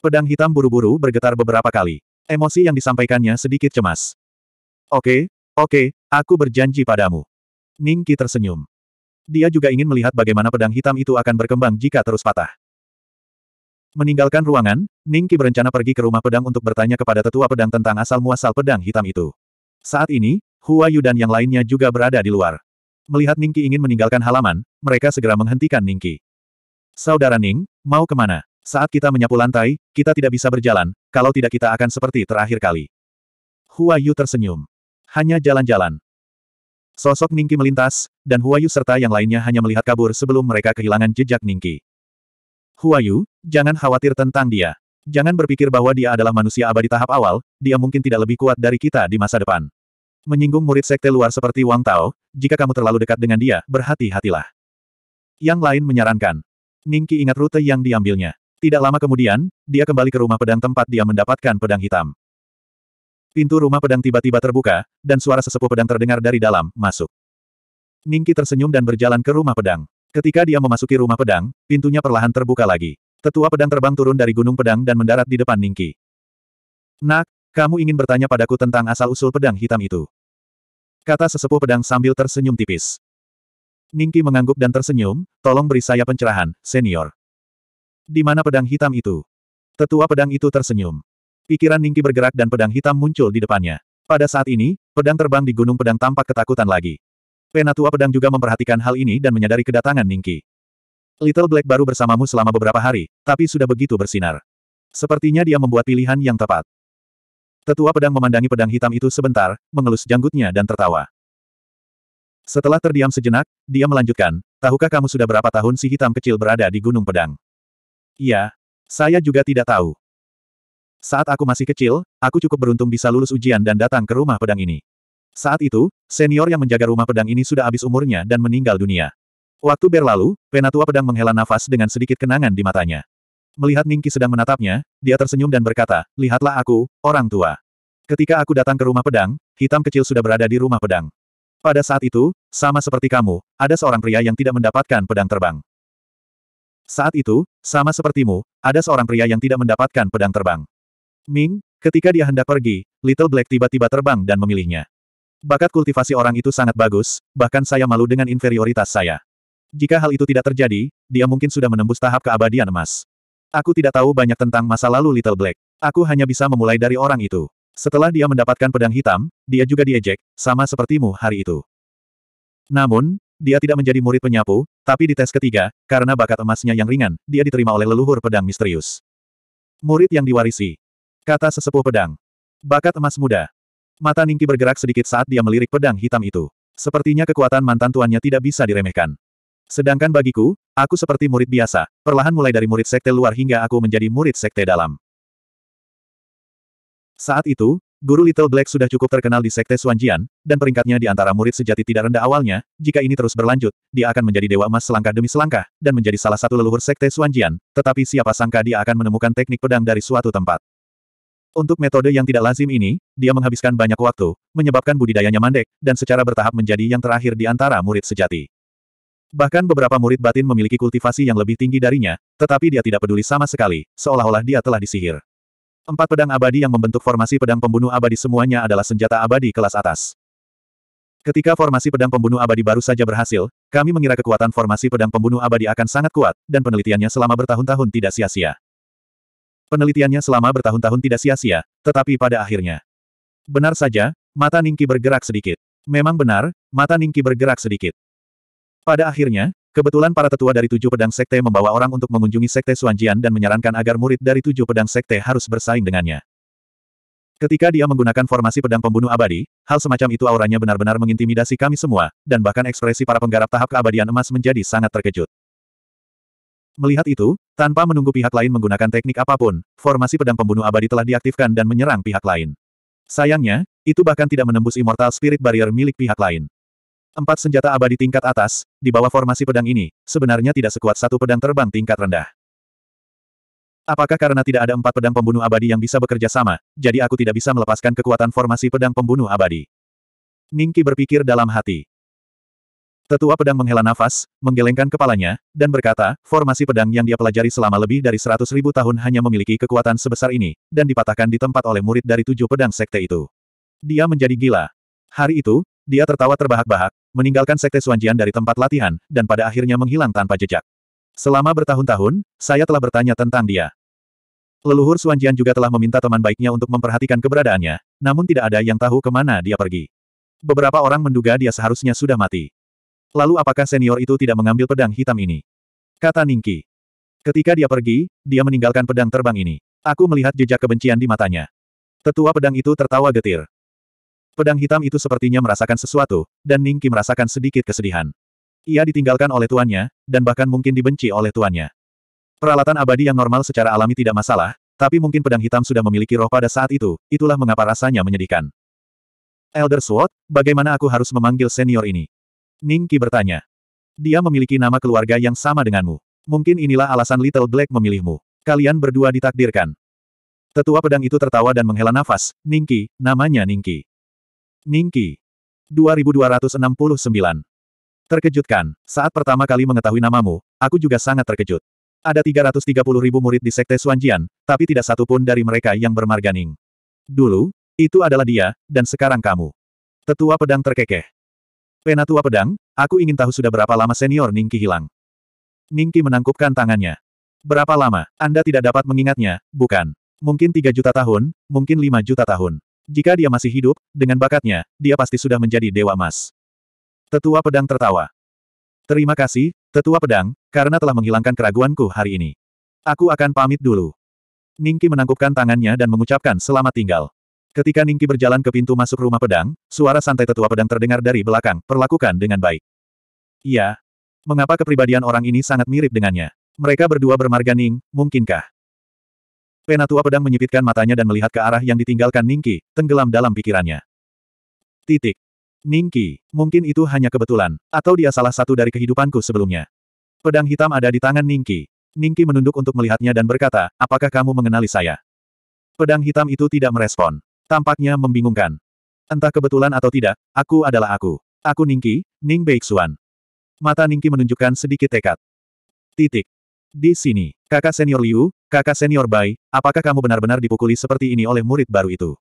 Speaker 1: Pedang hitam buru-buru bergetar beberapa kali. Emosi yang disampaikannya sedikit cemas. Oke, okay, oke, okay, aku berjanji padamu. Ning Qi tersenyum. Dia juga ingin melihat bagaimana pedang hitam itu akan berkembang jika terus patah. Meninggalkan ruangan, Ning Qi berencana pergi ke rumah pedang untuk bertanya kepada tetua pedang tentang asal-muasal pedang hitam itu. Saat ini, Hua Yu dan yang lainnya juga berada di luar. Melihat Ning Qi ingin meninggalkan halaman, mereka segera menghentikan Ning Qi. Saudara Ning, mau kemana? Saat kita menyapu lantai, kita tidak bisa berjalan, kalau tidak kita akan seperti terakhir kali. Hua Yu tersenyum. Hanya jalan-jalan. Sosok Ningki melintas, dan Huayu serta yang lainnya hanya melihat kabur sebelum mereka kehilangan jejak Ningki. Huayu, jangan khawatir tentang dia. Jangan berpikir bahwa dia adalah manusia abadi tahap awal, dia mungkin tidak lebih kuat dari kita di masa depan. Menyinggung murid sekte luar seperti Wang Tao, jika kamu terlalu dekat dengan dia, berhati-hatilah. Yang lain menyarankan. Ningki ingat rute yang diambilnya. Tidak lama kemudian, dia kembali ke rumah pedang tempat dia mendapatkan pedang hitam. Pintu rumah pedang tiba-tiba terbuka, dan suara sesepuh pedang terdengar dari dalam, masuk. Ningki tersenyum dan berjalan ke rumah pedang. Ketika dia memasuki rumah pedang, pintunya perlahan terbuka lagi. Tetua pedang terbang turun dari gunung pedang dan mendarat di depan Ningki. Nak, kamu ingin bertanya padaku tentang asal-usul pedang hitam itu. Kata sesepuh pedang sambil tersenyum tipis. Ningki mengangguk dan tersenyum, tolong beri saya pencerahan, senior. Di mana pedang hitam itu? Tetua pedang itu tersenyum. Pikiran Ningki bergerak dan pedang hitam muncul di depannya. Pada saat ini, pedang terbang di Gunung Pedang tampak ketakutan lagi. Penatua Pedang juga memperhatikan hal ini dan menyadari kedatangan Ningki. Little Black baru bersamamu selama beberapa hari, tapi sudah begitu bersinar. Sepertinya dia membuat pilihan yang tepat. Tetua Pedang memandangi pedang hitam itu sebentar, mengelus janggutnya dan tertawa. Setelah terdiam sejenak, dia melanjutkan, tahukah kamu sudah berapa tahun si hitam kecil berada di Gunung Pedang? Iya, saya juga tidak tahu. Saat aku masih kecil, aku cukup beruntung bisa lulus ujian dan datang ke rumah pedang ini. Saat itu, senior yang menjaga rumah pedang ini sudah habis umurnya dan meninggal dunia. Waktu berlalu, penatua pedang menghela nafas dengan sedikit kenangan di matanya. Melihat Ningki sedang menatapnya, dia tersenyum dan berkata, Lihatlah aku, orang tua. Ketika aku datang ke rumah pedang, hitam kecil sudah berada di rumah pedang. Pada saat itu, sama seperti kamu, ada seorang pria yang tidak mendapatkan pedang terbang. Saat itu, sama sepertimu, ada seorang pria yang tidak mendapatkan pedang terbang. Ming, ketika dia hendak pergi, Little Black tiba-tiba terbang dan memilihnya. Bakat kultivasi orang itu sangat bagus, bahkan saya malu dengan inferioritas saya. Jika hal itu tidak terjadi, dia mungkin sudah menembus tahap keabadian emas. Aku tidak tahu banyak tentang masa lalu Little Black. Aku hanya bisa memulai dari orang itu. Setelah dia mendapatkan pedang hitam, dia juga diejek, sama sepertimu hari itu. Namun, dia tidak menjadi murid penyapu, tapi di tes ketiga, karena bakat emasnya yang ringan, dia diterima oleh leluhur pedang misterius. Murid yang diwarisi. Kata sesepuh pedang. Bakat emas muda. Mata Ningki bergerak sedikit saat dia melirik pedang hitam itu. Sepertinya kekuatan mantan tuannya tidak bisa diremehkan. Sedangkan bagiku, aku seperti murid biasa, perlahan mulai dari murid sekte luar hingga aku menjadi murid sekte dalam. Saat itu, Guru Little Black sudah cukup terkenal di sekte Suanjian, dan peringkatnya di antara murid sejati tidak rendah awalnya, jika ini terus berlanjut, dia akan menjadi dewa emas selangkah demi selangkah, dan menjadi salah satu leluhur sekte Suanjian, tetapi siapa sangka dia akan menemukan teknik pedang dari suatu tempat. Untuk metode yang tidak lazim ini, dia menghabiskan banyak waktu, menyebabkan budidayanya mandek, dan secara bertahap menjadi yang terakhir di antara murid sejati. Bahkan beberapa murid batin memiliki kultivasi yang lebih tinggi darinya, tetapi dia tidak peduli sama sekali, seolah-olah dia telah disihir. Empat pedang abadi yang membentuk formasi pedang pembunuh abadi semuanya adalah senjata abadi kelas atas. Ketika formasi pedang pembunuh abadi baru saja berhasil, kami mengira kekuatan formasi pedang pembunuh abadi akan sangat kuat, dan penelitiannya selama bertahun-tahun tidak sia-sia. Penelitiannya selama bertahun-tahun tidak sia-sia, tetapi pada akhirnya. Benar saja, mata Ningki bergerak sedikit. Memang benar, mata Ningki bergerak sedikit. Pada akhirnya, kebetulan para tetua dari tujuh pedang sekte membawa orang untuk mengunjungi sekte Suanjian dan menyarankan agar murid dari tujuh pedang sekte harus bersaing dengannya. Ketika dia menggunakan formasi pedang pembunuh abadi, hal semacam itu auranya benar-benar mengintimidasi kami semua, dan bahkan ekspresi para penggarap tahap keabadian emas menjadi sangat terkejut. Melihat itu, tanpa menunggu pihak lain menggunakan teknik apapun, formasi pedang pembunuh abadi telah diaktifkan dan menyerang pihak lain. Sayangnya, itu bahkan tidak menembus Immortal Spirit Barrier milik pihak lain. Empat senjata abadi tingkat atas, di bawah formasi pedang ini, sebenarnya tidak sekuat satu pedang terbang tingkat rendah. Apakah karena tidak ada empat pedang pembunuh abadi yang bisa bekerja sama, jadi aku tidak bisa melepaskan kekuatan formasi pedang pembunuh abadi? Ningki berpikir dalam hati. Tetua pedang menghela nafas, menggelengkan kepalanya, dan berkata, formasi pedang yang dia pelajari selama lebih dari seratus ribu tahun hanya memiliki kekuatan sebesar ini, dan dipatahkan di tempat oleh murid dari tujuh pedang sekte itu. Dia menjadi gila. Hari itu, dia tertawa terbahak-bahak, meninggalkan sekte Suanjian dari tempat latihan, dan pada akhirnya menghilang tanpa jejak. Selama bertahun-tahun, saya telah bertanya tentang dia. Leluhur Suanjian juga telah meminta teman baiknya untuk memperhatikan keberadaannya, namun tidak ada yang tahu kemana dia pergi. Beberapa orang menduga dia seharusnya sudah mati. Lalu apakah senior itu tidak mengambil pedang hitam ini? Kata Ningki. Ketika dia pergi, dia meninggalkan pedang terbang ini. Aku melihat jejak kebencian di matanya. Tetua pedang itu tertawa getir. Pedang hitam itu sepertinya merasakan sesuatu, dan Ningki merasakan sedikit kesedihan. Ia ditinggalkan oleh tuannya, dan bahkan mungkin dibenci oleh tuannya. Peralatan abadi yang normal secara alami tidak masalah, tapi mungkin pedang hitam sudah memiliki roh pada saat itu, itulah mengapa rasanya menyedihkan. Elder Sword, bagaimana aku harus memanggil senior ini? Ning Qi bertanya. Dia memiliki nama keluarga yang sama denganmu. Mungkin inilah alasan Little Black memilihmu. Kalian berdua ditakdirkan. Tetua pedang itu tertawa dan menghela nafas. Ning Qi, namanya Ning Qi. Ning Qi. 2269. Terkejutkan, saat pertama kali mengetahui namamu, aku juga sangat terkejut. Ada 330 ribu murid di Sekte Suanjian, tapi tidak satu pun dari mereka yang bermarga Ning. Dulu, itu adalah dia, dan sekarang kamu. Tetua pedang terkekeh. Penatua pedang, aku ingin tahu sudah berapa lama senior Ningki hilang. Ningki menangkupkan tangannya. Berapa lama? Anda tidak dapat mengingatnya, bukan? Mungkin tiga juta tahun, mungkin lima juta tahun. Jika dia masih hidup, dengan bakatnya, dia pasti sudah menjadi dewa emas. Tetua pedang tertawa. Terima kasih, Tetua pedang, karena telah menghilangkan keraguanku hari ini. Aku akan pamit dulu. Ningki menangkupkan tangannya dan mengucapkan selamat tinggal. Ketika Ningki berjalan ke pintu masuk rumah pedang, suara santai tetua pedang terdengar dari belakang, perlakukan dengan baik. Iya. Mengapa kepribadian orang ini sangat mirip dengannya? Mereka berdua bermarga Ning, mungkinkah? Penatua pedang menyipitkan matanya dan melihat ke arah yang ditinggalkan Ningki, tenggelam dalam pikirannya. Titik. Ningki, mungkin itu hanya kebetulan, atau dia salah satu dari kehidupanku sebelumnya. Pedang hitam ada di tangan Ningki. Ningki menunduk untuk melihatnya dan berkata, apakah kamu mengenali saya? Pedang hitam itu tidak merespon. Tampaknya membingungkan. Entah kebetulan atau tidak, aku adalah aku. Aku Ningki, Ning Beixuan. Mata Ningki menunjukkan sedikit tekad. Titik. Di sini, kakak senior Liu, kakak senior Bai, apakah kamu benar-benar dipukuli seperti ini oleh murid baru itu?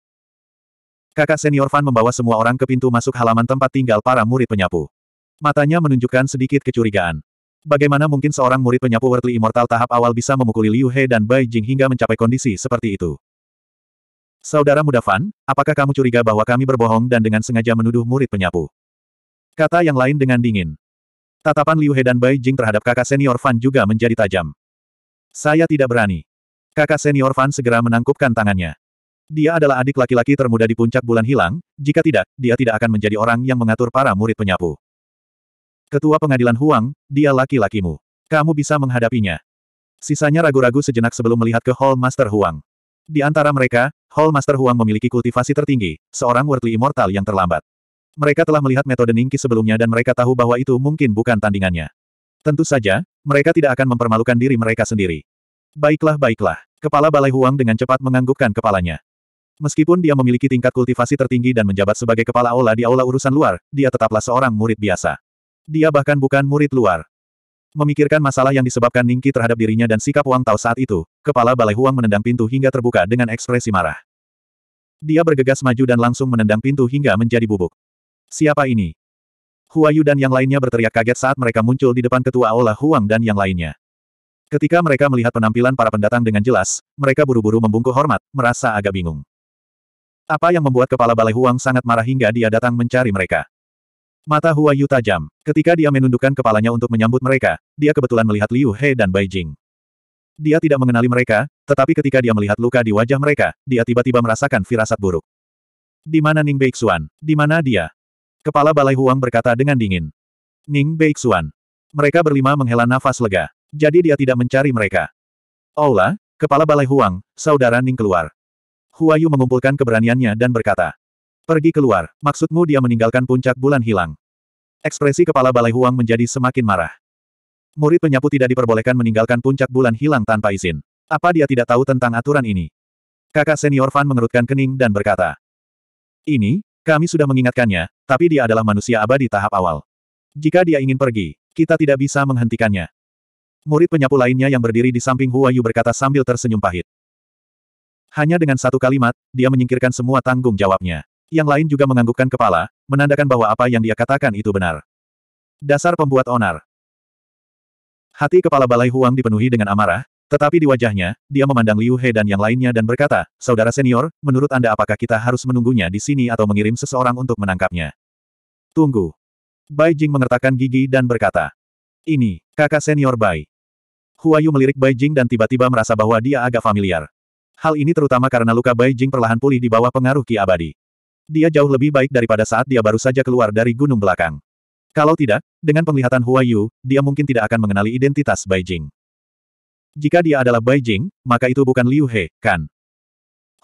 Speaker 1: Kakak senior Fan membawa semua orang ke pintu masuk halaman tempat tinggal para murid penyapu. Matanya menunjukkan sedikit kecurigaan. Bagaimana mungkin seorang murid penyapu Worldly Immortal tahap awal bisa memukuli Liu He dan Bai Jing hingga mencapai kondisi seperti itu? Saudara muda Fan, apakah kamu curiga bahwa kami berbohong dan dengan sengaja menuduh murid penyapu? Kata yang lain dengan dingin. Tatapan Liu He dan Bai Jing terhadap kakak senior Fan juga menjadi tajam. Saya tidak berani. Kakak senior Fan segera menangkupkan tangannya. Dia adalah adik laki-laki termuda di puncak bulan hilang, jika tidak, dia tidak akan menjadi orang yang mengatur para murid penyapu. Ketua pengadilan Huang, dia laki-lakimu. Kamu bisa menghadapinya. Sisanya ragu-ragu sejenak sebelum melihat ke Hall Master Huang. Di antara mereka, Hall Master Huang memiliki kultivasi tertinggi, seorang Worldly Immortal yang terlambat. Mereka telah melihat metode Ningki sebelumnya dan mereka tahu bahwa itu mungkin bukan tandingannya. Tentu saja, mereka tidak akan mempermalukan diri mereka sendiri. Baiklah baiklah, kepala Balai Huang dengan cepat menganggukkan kepalanya. Meskipun dia memiliki tingkat kultivasi tertinggi dan menjabat sebagai kepala aula di aula urusan luar, dia tetaplah seorang murid biasa. Dia bahkan bukan murid luar. Memikirkan masalah yang disebabkan Ningki terhadap dirinya dan sikap Wang Tao saat itu, Kepala Balai Huang menendang pintu hingga terbuka dengan ekspresi marah. Dia bergegas maju dan langsung menendang pintu hingga menjadi bubuk. Siapa ini? Huayu dan yang lainnya berteriak kaget saat mereka muncul di depan ketua Aula Huang dan yang lainnya. Ketika mereka melihat penampilan para pendatang dengan jelas, mereka buru-buru membungkuk hormat, merasa agak bingung. Apa yang membuat kepala Balai Huang sangat marah hingga dia datang mencari mereka? Mata Huayu tajam. Ketika dia menundukkan kepalanya untuk menyambut mereka, dia kebetulan melihat Liu He dan Bai Jing. Dia tidak mengenali mereka, tetapi ketika dia melihat luka di wajah mereka, dia tiba-tiba merasakan firasat buruk. Di mana Ning Beixuan? Di mana dia? Kepala Balai Huang berkata dengan dingin. Ning Beixuan. Mereka berlima menghela nafas lega. Jadi dia tidak mencari mereka. Aula, Kepala Balai Huang, Saudara Ning keluar. Huayu mengumpulkan keberaniannya dan berkata. Pergi keluar, maksudmu dia meninggalkan puncak bulan hilang. Ekspresi Kepala Balai Huang menjadi semakin marah. Murid penyapu tidak diperbolehkan meninggalkan puncak bulan hilang tanpa izin. Apa dia tidak tahu tentang aturan ini? Kakak senior Fan mengerutkan kening dan berkata. Ini, kami sudah mengingatkannya, tapi dia adalah manusia abadi tahap awal. Jika dia ingin pergi, kita tidak bisa menghentikannya. Murid penyapu lainnya yang berdiri di samping Huayu berkata sambil tersenyum pahit. Hanya dengan satu kalimat, dia menyingkirkan semua tanggung jawabnya. Yang lain juga menganggukkan kepala, menandakan bahwa apa yang dia katakan itu benar. Dasar pembuat onar. Hati kepala Balai Huang dipenuhi dengan amarah, tetapi di wajahnya, dia memandang Liu He dan yang lainnya dan berkata, Saudara senior, menurut Anda apakah kita harus menunggunya di sini atau mengirim seseorang untuk menangkapnya? Tunggu. Bai Jing mengertakkan gigi dan berkata, Ini, kakak senior Bai. Huayu melirik Bai Jing dan tiba-tiba merasa bahwa dia agak familiar. Hal ini terutama karena luka Bai Jing perlahan pulih di bawah pengaruh Ki Abadi. Dia jauh lebih baik daripada saat dia baru saja keluar dari gunung belakang. Kalau tidak, dengan penglihatan Hua Yu, dia mungkin tidak akan mengenali identitas Bai Jing. Jika dia adalah Bai Jing, maka itu bukan Liu He, kan?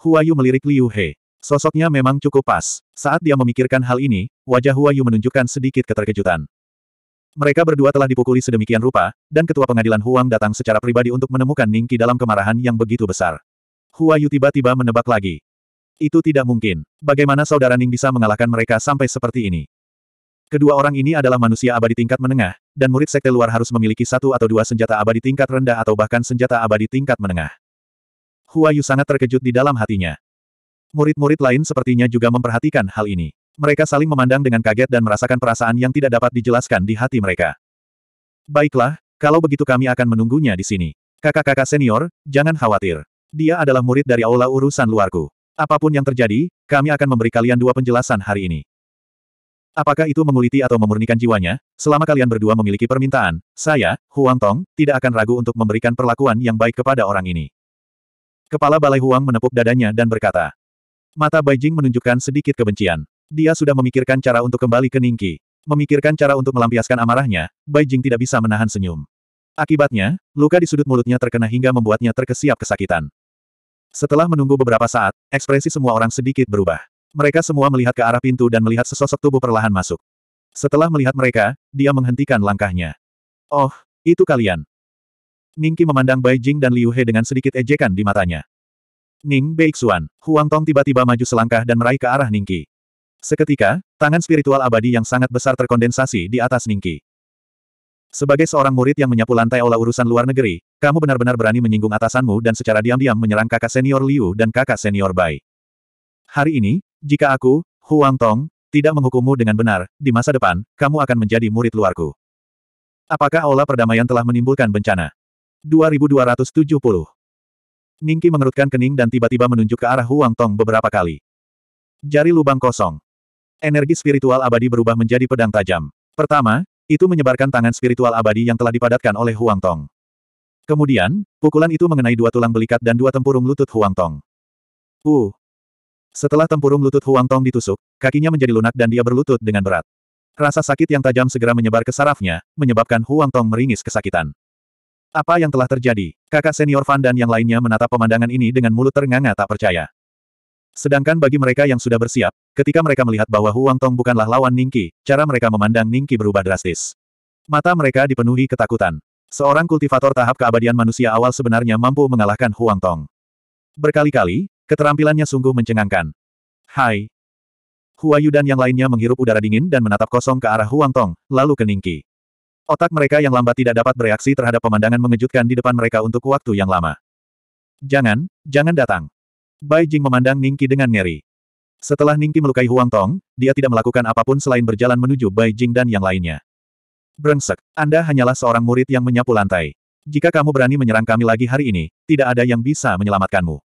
Speaker 1: Hua Yu melirik Liu He. Sosoknya memang cukup pas. Saat dia memikirkan hal ini, wajah Hua Yu menunjukkan sedikit keterkejutan. Mereka berdua telah dipukuli sedemikian rupa, dan ketua pengadilan Huang datang secara pribadi untuk menemukan Ningki dalam kemarahan yang begitu besar. Hua Yu tiba-tiba menebak lagi. Itu tidak mungkin. Bagaimana saudara Ning bisa mengalahkan mereka sampai seperti ini? Kedua orang ini adalah manusia abadi tingkat menengah, dan murid sekte luar harus memiliki satu atau dua senjata abadi tingkat rendah atau bahkan senjata abadi tingkat menengah. Hua Yu sangat terkejut di dalam hatinya. Murid-murid lain sepertinya juga memperhatikan hal ini. Mereka saling memandang dengan kaget dan merasakan perasaan yang tidak dapat dijelaskan di hati mereka. Baiklah, kalau begitu kami akan menunggunya di sini. Kakak-kakak senior, jangan khawatir. Dia adalah murid dari aula urusan luarku. Apapun yang terjadi, kami akan memberi kalian dua penjelasan hari ini. Apakah itu menguliti atau memurnikan jiwanya? Selama kalian berdua memiliki permintaan, saya, Huang Tong, tidak akan ragu untuk memberikan perlakuan yang baik kepada orang ini. Kepala Balai Huang menepuk dadanya dan berkata. Mata Bai Jing menunjukkan sedikit kebencian. Dia sudah memikirkan cara untuk kembali ke Ningqi, Memikirkan cara untuk melampiaskan amarahnya, Bai Jing tidak bisa menahan senyum. Akibatnya, luka di sudut mulutnya terkena hingga membuatnya terkesiap kesakitan. Setelah menunggu beberapa saat, ekspresi semua orang sedikit berubah. Mereka semua melihat ke arah pintu dan melihat sesosok tubuh perlahan masuk. Setelah melihat mereka, dia menghentikan langkahnya. Oh, itu kalian. Ningki memandang Bai Jing dan Liu He dengan sedikit ejekan di matanya. Ning Beixuan, Huang Tong tiba-tiba maju selangkah dan meraih ke arah Ningki. Seketika, tangan spiritual abadi yang sangat besar terkondensasi di atas Ningki. Sebagai seorang murid yang menyapu lantai olah urusan luar negeri, kamu benar-benar berani menyinggung atasanmu dan secara diam-diam menyerang kakak senior Liu dan kakak senior Bai. Hari ini, jika aku, Huang Tong, tidak menghukummu dengan benar, di masa depan, kamu akan menjadi murid luarku. Apakah aula perdamaian telah menimbulkan bencana? 2270. Ningki mengerutkan kening dan tiba-tiba menunjuk ke arah Huang Tong beberapa kali. Jari lubang kosong. Energi spiritual abadi berubah menjadi pedang tajam. Pertama, itu menyebarkan tangan spiritual abadi yang telah dipadatkan oleh Huang Tong. Kemudian, pukulan itu mengenai dua tulang belikat dan dua tempurung lutut Huang Tong. Uh, setelah tempurung lutut Huang Tong ditusuk, kakinya menjadi lunak dan dia berlutut dengan berat. Rasa sakit yang tajam segera menyebar ke sarafnya, menyebabkan Huang Tong meringis kesakitan. Apa yang telah terjadi? Kakak senior Fan dan yang lainnya menatap pemandangan ini dengan mulut ternganga tak percaya. Sedangkan bagi mereka yang sudah bersiap, ketika mereka melihat bahwa Huang Tong bukanlah lawan Ningki, cara mereka memandang Ningki berubah drastis. Mata mereka dipenuhi ketakutan. Seorang kultivator tahap keabadian manusia awal sebenarnya mampu mengalahkan Huang Tong. Berkali-kali, Keterampilannya sungguh mencengangkan. Hai. Huayu dan yang lainnya menghirup udara dingin dan menatap kosong ke arah Huang Tong, lalu ke Ningki. Otak mereka yang lambat tidak dapat bereaksi terhadap pemandangan mengejutkan di depan mereka untuk waktu yang lama. Jangan, jangan datang. Bai Jing memandang Ningki dengan ngeri. Setelah Ningki melukai Huang Tong, dia tidak melakukan apapun selain berjalan menuju Bai Jing dan yang lainnya. Brengsek, Anda hanyalah seorang murid yang menyapu lantai. Jika kamu berani menyerang kami lagi hari ini, tidak ada yang bisa menyelamatkanmu.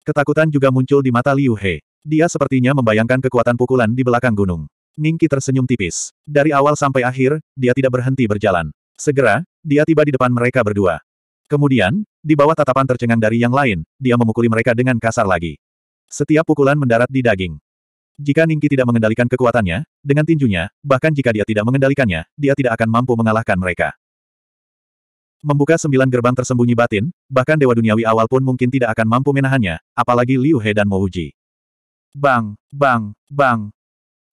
Speaker 1: Ketakutan juga muncul di mata Liu He. Dia sepertinya membayangkan kekuatan pukulan di belakang gunung. Ningki tersenyum tipis. Dari awal sampai akhir, dia tidak berhenti berjalan. Segera, dia tiba di depan mereka berdua. Kemudian, di bawah tatapan tercengang dari yang lain, dia memukuli mereka dengan kasar lagi. Setiap pukulan mendarat di daging. Jika Ningki tidak mengendalikan kekuatannya, dengan tinjunya, bahkan jika dia tidak mengendalikannya, dia tidak akan mampu mengalahkan mereka. Membuka sembilan gerbang tersembunyi batin, bahkan Dewa Duniawi awal pun mungkin tidak akan mampu menahannya, apalagi Liu He dan Mouji. Bang, bang, bang.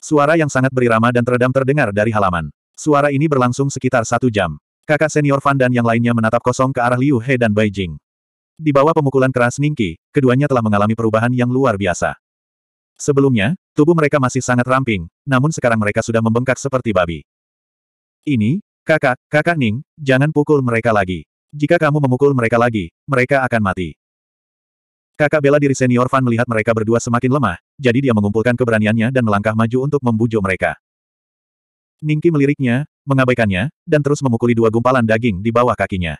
Speaker 1: Suara yang sangat berirama dan teredam terdengar dari halaman. Suara ini berlangsung sekitar satu jam. Kakak senior Fan dan yang lainnya menatap kosong ke arah Liu He dan Bai Jing. Di bawah pemukulan keras Ningki, keduanya telah mengalami perubahan yang luar biasa. Sebelumnya, tubuh mereka masih sangat ramping, namun sekarang mereka sudah membengkak seperti babi. Ini, Kakak, kakak Ning, jangan pukul mereka lagi. Jika kamu memukul mereka lagi, mereka akan mati. Kakak bela diri senior Fan melihat mereka berdua semakin lemah, jadi dia mengumpulkan keberaniannya dan melangkah maju untuk membujuk mereka. Ningki meliriknya, mengabaikannya, dan terus memukuli dua gumpalan daging di bawah kakinya.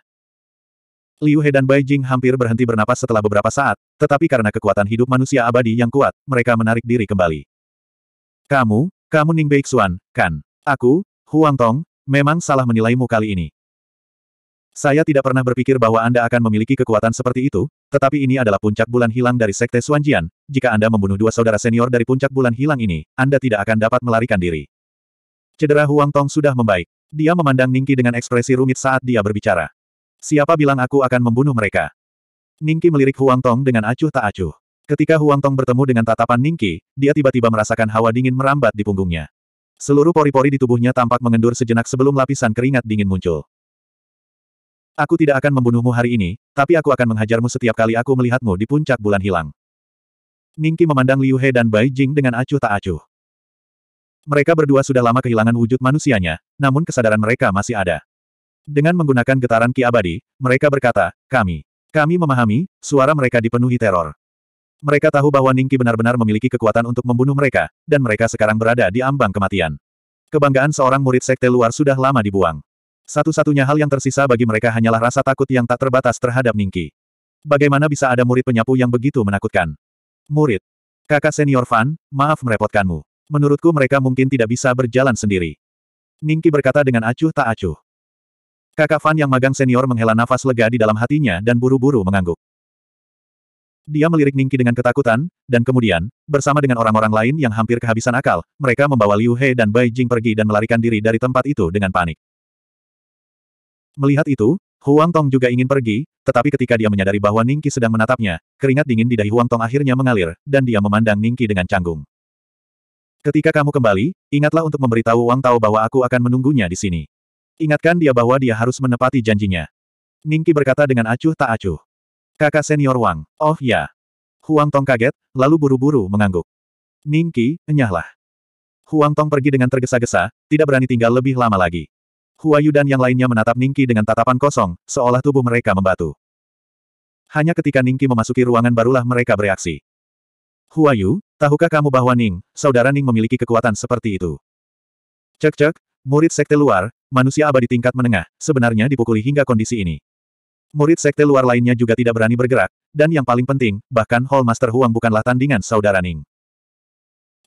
Speaker 1: Liu He dan Bai Jing hampir berhenti bernapas setelah beberapa saat, tetapi karena kekuatan hidup manusia abadi yang kuat, mereka menarik diri kembali. Kamu, kamu Ning Beixuan, kan? Aku, Huang Tong, Memang salah menilaimu kali ini. Saya tidak pernah berpikir bahwa Anda akan memiliki kekuatan seperti itu, tetapi ini adalah puncak bulan hilang dari Sekte Suanjian. Jika Anda membunuh dua saudara senior dari puncak bulan hilang ini, Anda tidak akan dapat melarikan diri. Cedera Huang Tong sudah membaik. Dia memandang Ningki dengan ekspresi rumit saat dia berbicara. Siapa bilang aku akan membunuh mereka? Ningki melirik Huang Tong dengan acuh tak acuh. Ketika Huang Tong bertemu dengan tatapan Ningki, dia tiba-tiba merasakan hawa dingin merambat di punggungnya. Seluruh pori-pori di tubuhnya tampak mengendur sejenak sebelum lapisan keringat dingin muncul. Aku tidak akan membunuhmu hari ini, tapi aku akan menghajarmu setiap kali aku melihatmu di puncak bulan hilang. Ningki memandang Liu He dan Bai Jing dengan acuh tak acuh. Mereka berdua sudah lama kehilangan wujud manusianya, namun kesadaran mereka masih ada. Dengan menggunakan getaran ki abadi, mereka berkata, kami. Kami memahami, suara mereka dipenuhi teror. Mereka tahu bahwa Ningki benar-benar memiliki kekuatan untuk membunuh mereka, dan mereka sekarang berada di ambang kematian. Kebanggaan seorang murid sekte luar sudah lama dibuang. Satu-satunya hal yang tersisa bagi mereka hanyalah rasa takut yang tak terbatas terhadap Ningki. Bagaimana bisa ada murid penyapu yang begitu menakutkan? Murid. Kakak senior Fan, maaf merepotkanmu. Menurutku mereka mungkin tidak bisa berjalan sendiri. Ningki berkata dengan acuh tak acuh. Kakak Fan yang magang senior menghela nafas lega di dalam hatinya dan buru-buru mengangguk. Dia melirik Ningki dengan ketakutan, dan kemudian, bersama dengan orang-orang lain yang hampir kehabisan akal, mereka membawa Liu He dan Bai Jing pergi dan melarikan diri dari tempat itu dengan panik. Melihat itu, Huang Tong juga ingin pergi, tetapi ketika dia menyadari bahwa Ningki sedang menatapnya, keringat dingin di dahi Huang Tong akhirnya mengalir, dan dia memandang Ningki dengan canggung. Ketika kamu kembali, ingatlah untuk memberitahu Wang Tao bahwa aku akan menunggunya di sini. Ingatkan dia bahwa dia harus menepati janjinya. Ningki berkata dengan acuh tak acuh. Kakak senior Wang. Oh ya. Huang Tong kaget, lalu buru-buru mengangguk. Ningki, enyahlah. Huang Tong pergi dengan tergesa-gesa, tidak berani tinggal lebih lama lagi. Huayu dan yang lainnya menatap Ningki dengan tatapan kosong, seolah tubuh mereka membatu. Hanya ketika Ningki memasuki ruangan barulah mereka bereaksi. Huayu, tahukah kamu bahwa Ning, saudara Ning memiliki kekuatan seperti itu? Cek-cek, murid sekte luar, manusia abadi tingkat menengah, sebenarnya dipukuli hingga kondisi ini. Murid sekte luar lainnya juga tidak berani bergerak, dan yang paling penting, bahkan Hall Master Huang bukanlah tandingan saudara Ning.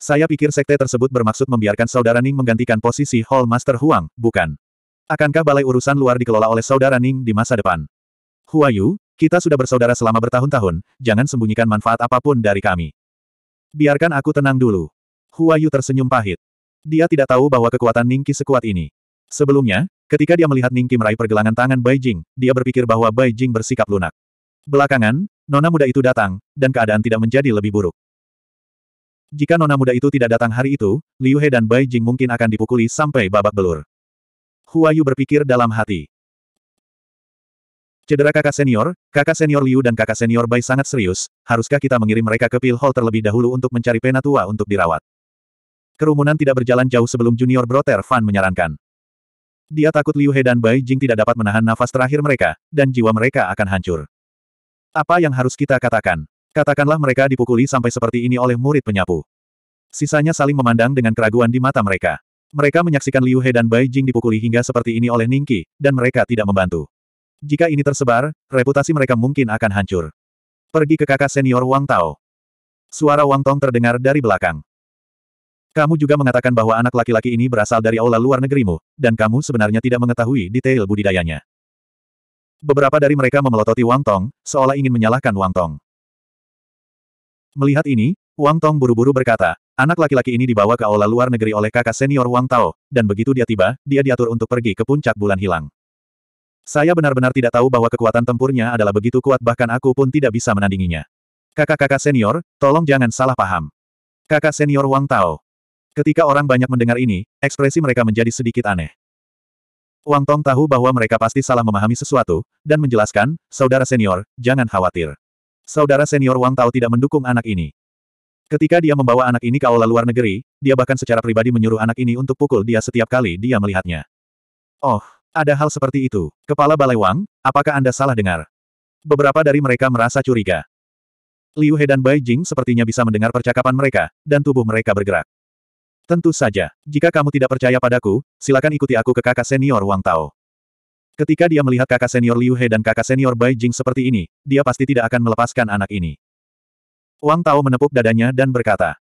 Speaker 1: Saya pikir sekte tersebut bermaksud membiarkan saudara Ning menggantikan posisi Hall Master Huang, bukan? Akankah balai urusan luar dikelola oleh saudara Ning di masa depan? Huayu, kita sudah bersaudara selama bertahun-tahun, jangan sembunyikan manfaat apapun dari kami. Biarkan aku tenang dulu. Huayu tersenyum pahit. Dia tidak tahu bahwa kekuatan Ningki sekuat ini. Sebelumnya, Ketika dia melihat Ningki meraih pergelangan tangan Bai Jing, dia berpikir bahwa Bai Jing bersikap lunak. Belakangan, nona muda itu datang, dan keadaan tidak menjadi lebih buruk. Jika nona muda itu tidak datang hari itu, Liu He dan Bai Jing mungkin akan dipukuli sampai babak belur. Huayu berpikir dalam hati. Cedera kakak senior, kakak senior Liu dan kakak senior Bai sangat serius, haruskah kita mengirim mereka ke Pil Hall terlebih dahulu untuk mencari penatua untuk dirawat? Kerumunan tidak berjalan jauh sebelum junior Brother Fan menyarankan. Dia takut Liu He dan Bai Jing tidak dapat menahan nafas terakhir mereka, dan jiwa mereka akan hancur. Apa yang harus kita katakan? Katakanlah mereka dipukuli sampai seperti ini oleh murid penyapu. Sisanya saling memandang dengan keraguan di mata mereka. Mereka menyaksikan Liu He dan Bai Jing dipukuli hingga seperti ini oleh Ningqi, dan mereka tidak membantu. Jika ini tersebar, reputasi mereka mungkin akan hancur. Pergi ke kakak senior Wang Tao. Suara Wang Tong terdengar dari belakang. Kamu juga mengatakan bahwa anak laki-laki ini berasal dari aula luar negerimu, dan kamu sebenarnya tidak mengetahui detail budidayanya. Beberapa dari mereka memelototi Wang Tong, seolah ingin menyalahkan Wang Tong. Melihat ini, Wang Tong buru-buru berkata, anak laki-laki ini dibawa ke aula luar negeri oleh kakak senior Wang Tao, dan begitu dia tiba, dia diatur untuk pergi ke puncak bulan hilang. Saya benar-benar tidak tahu bahwa kekuatan tempurnya adalah begitu kuat bahkan aku pun tidak bisa menandinginya. Kakak-kakak senior, tolong jangan salah paham. Kakak senior Wang Tao, Ketika orang banyak mendengar ini, ekspresi mereka menjadi sedikit aneh. Wang Tong tahu bahwa mereka pasti salah memahami sesuatu, dan menjelaskan, saudara senior, jangan khawatir. Saudara senior Wang Tao tidak mendukung anak ini. Ketika dia membawa anak ini ke aula luar negeri, dia bahkan secara pribadi menyuruh anak ini untuk pukul dia setiap kali dia melihatnya. Oh, ada hal seperti itu. Kepala Balai Wang, apakah Anda salah dengar? Beberapa dari mereka merasa curiga. Liu He dan Bai Jing sepertinya bisa mendengar percakapan mereka, dan tubuh mereka bergerak. Tentu saja. Jika kamu tidak percaya padaku, silakan ikuti aku ke kakak senior Wang Tao. Ketika dia melihat kakak senior Liu He dan kakak senior Bai Jing seperti ini, dia pasti tidak akan melepaskan anak ini. Wang Tao menepuk dadanya dan berkata,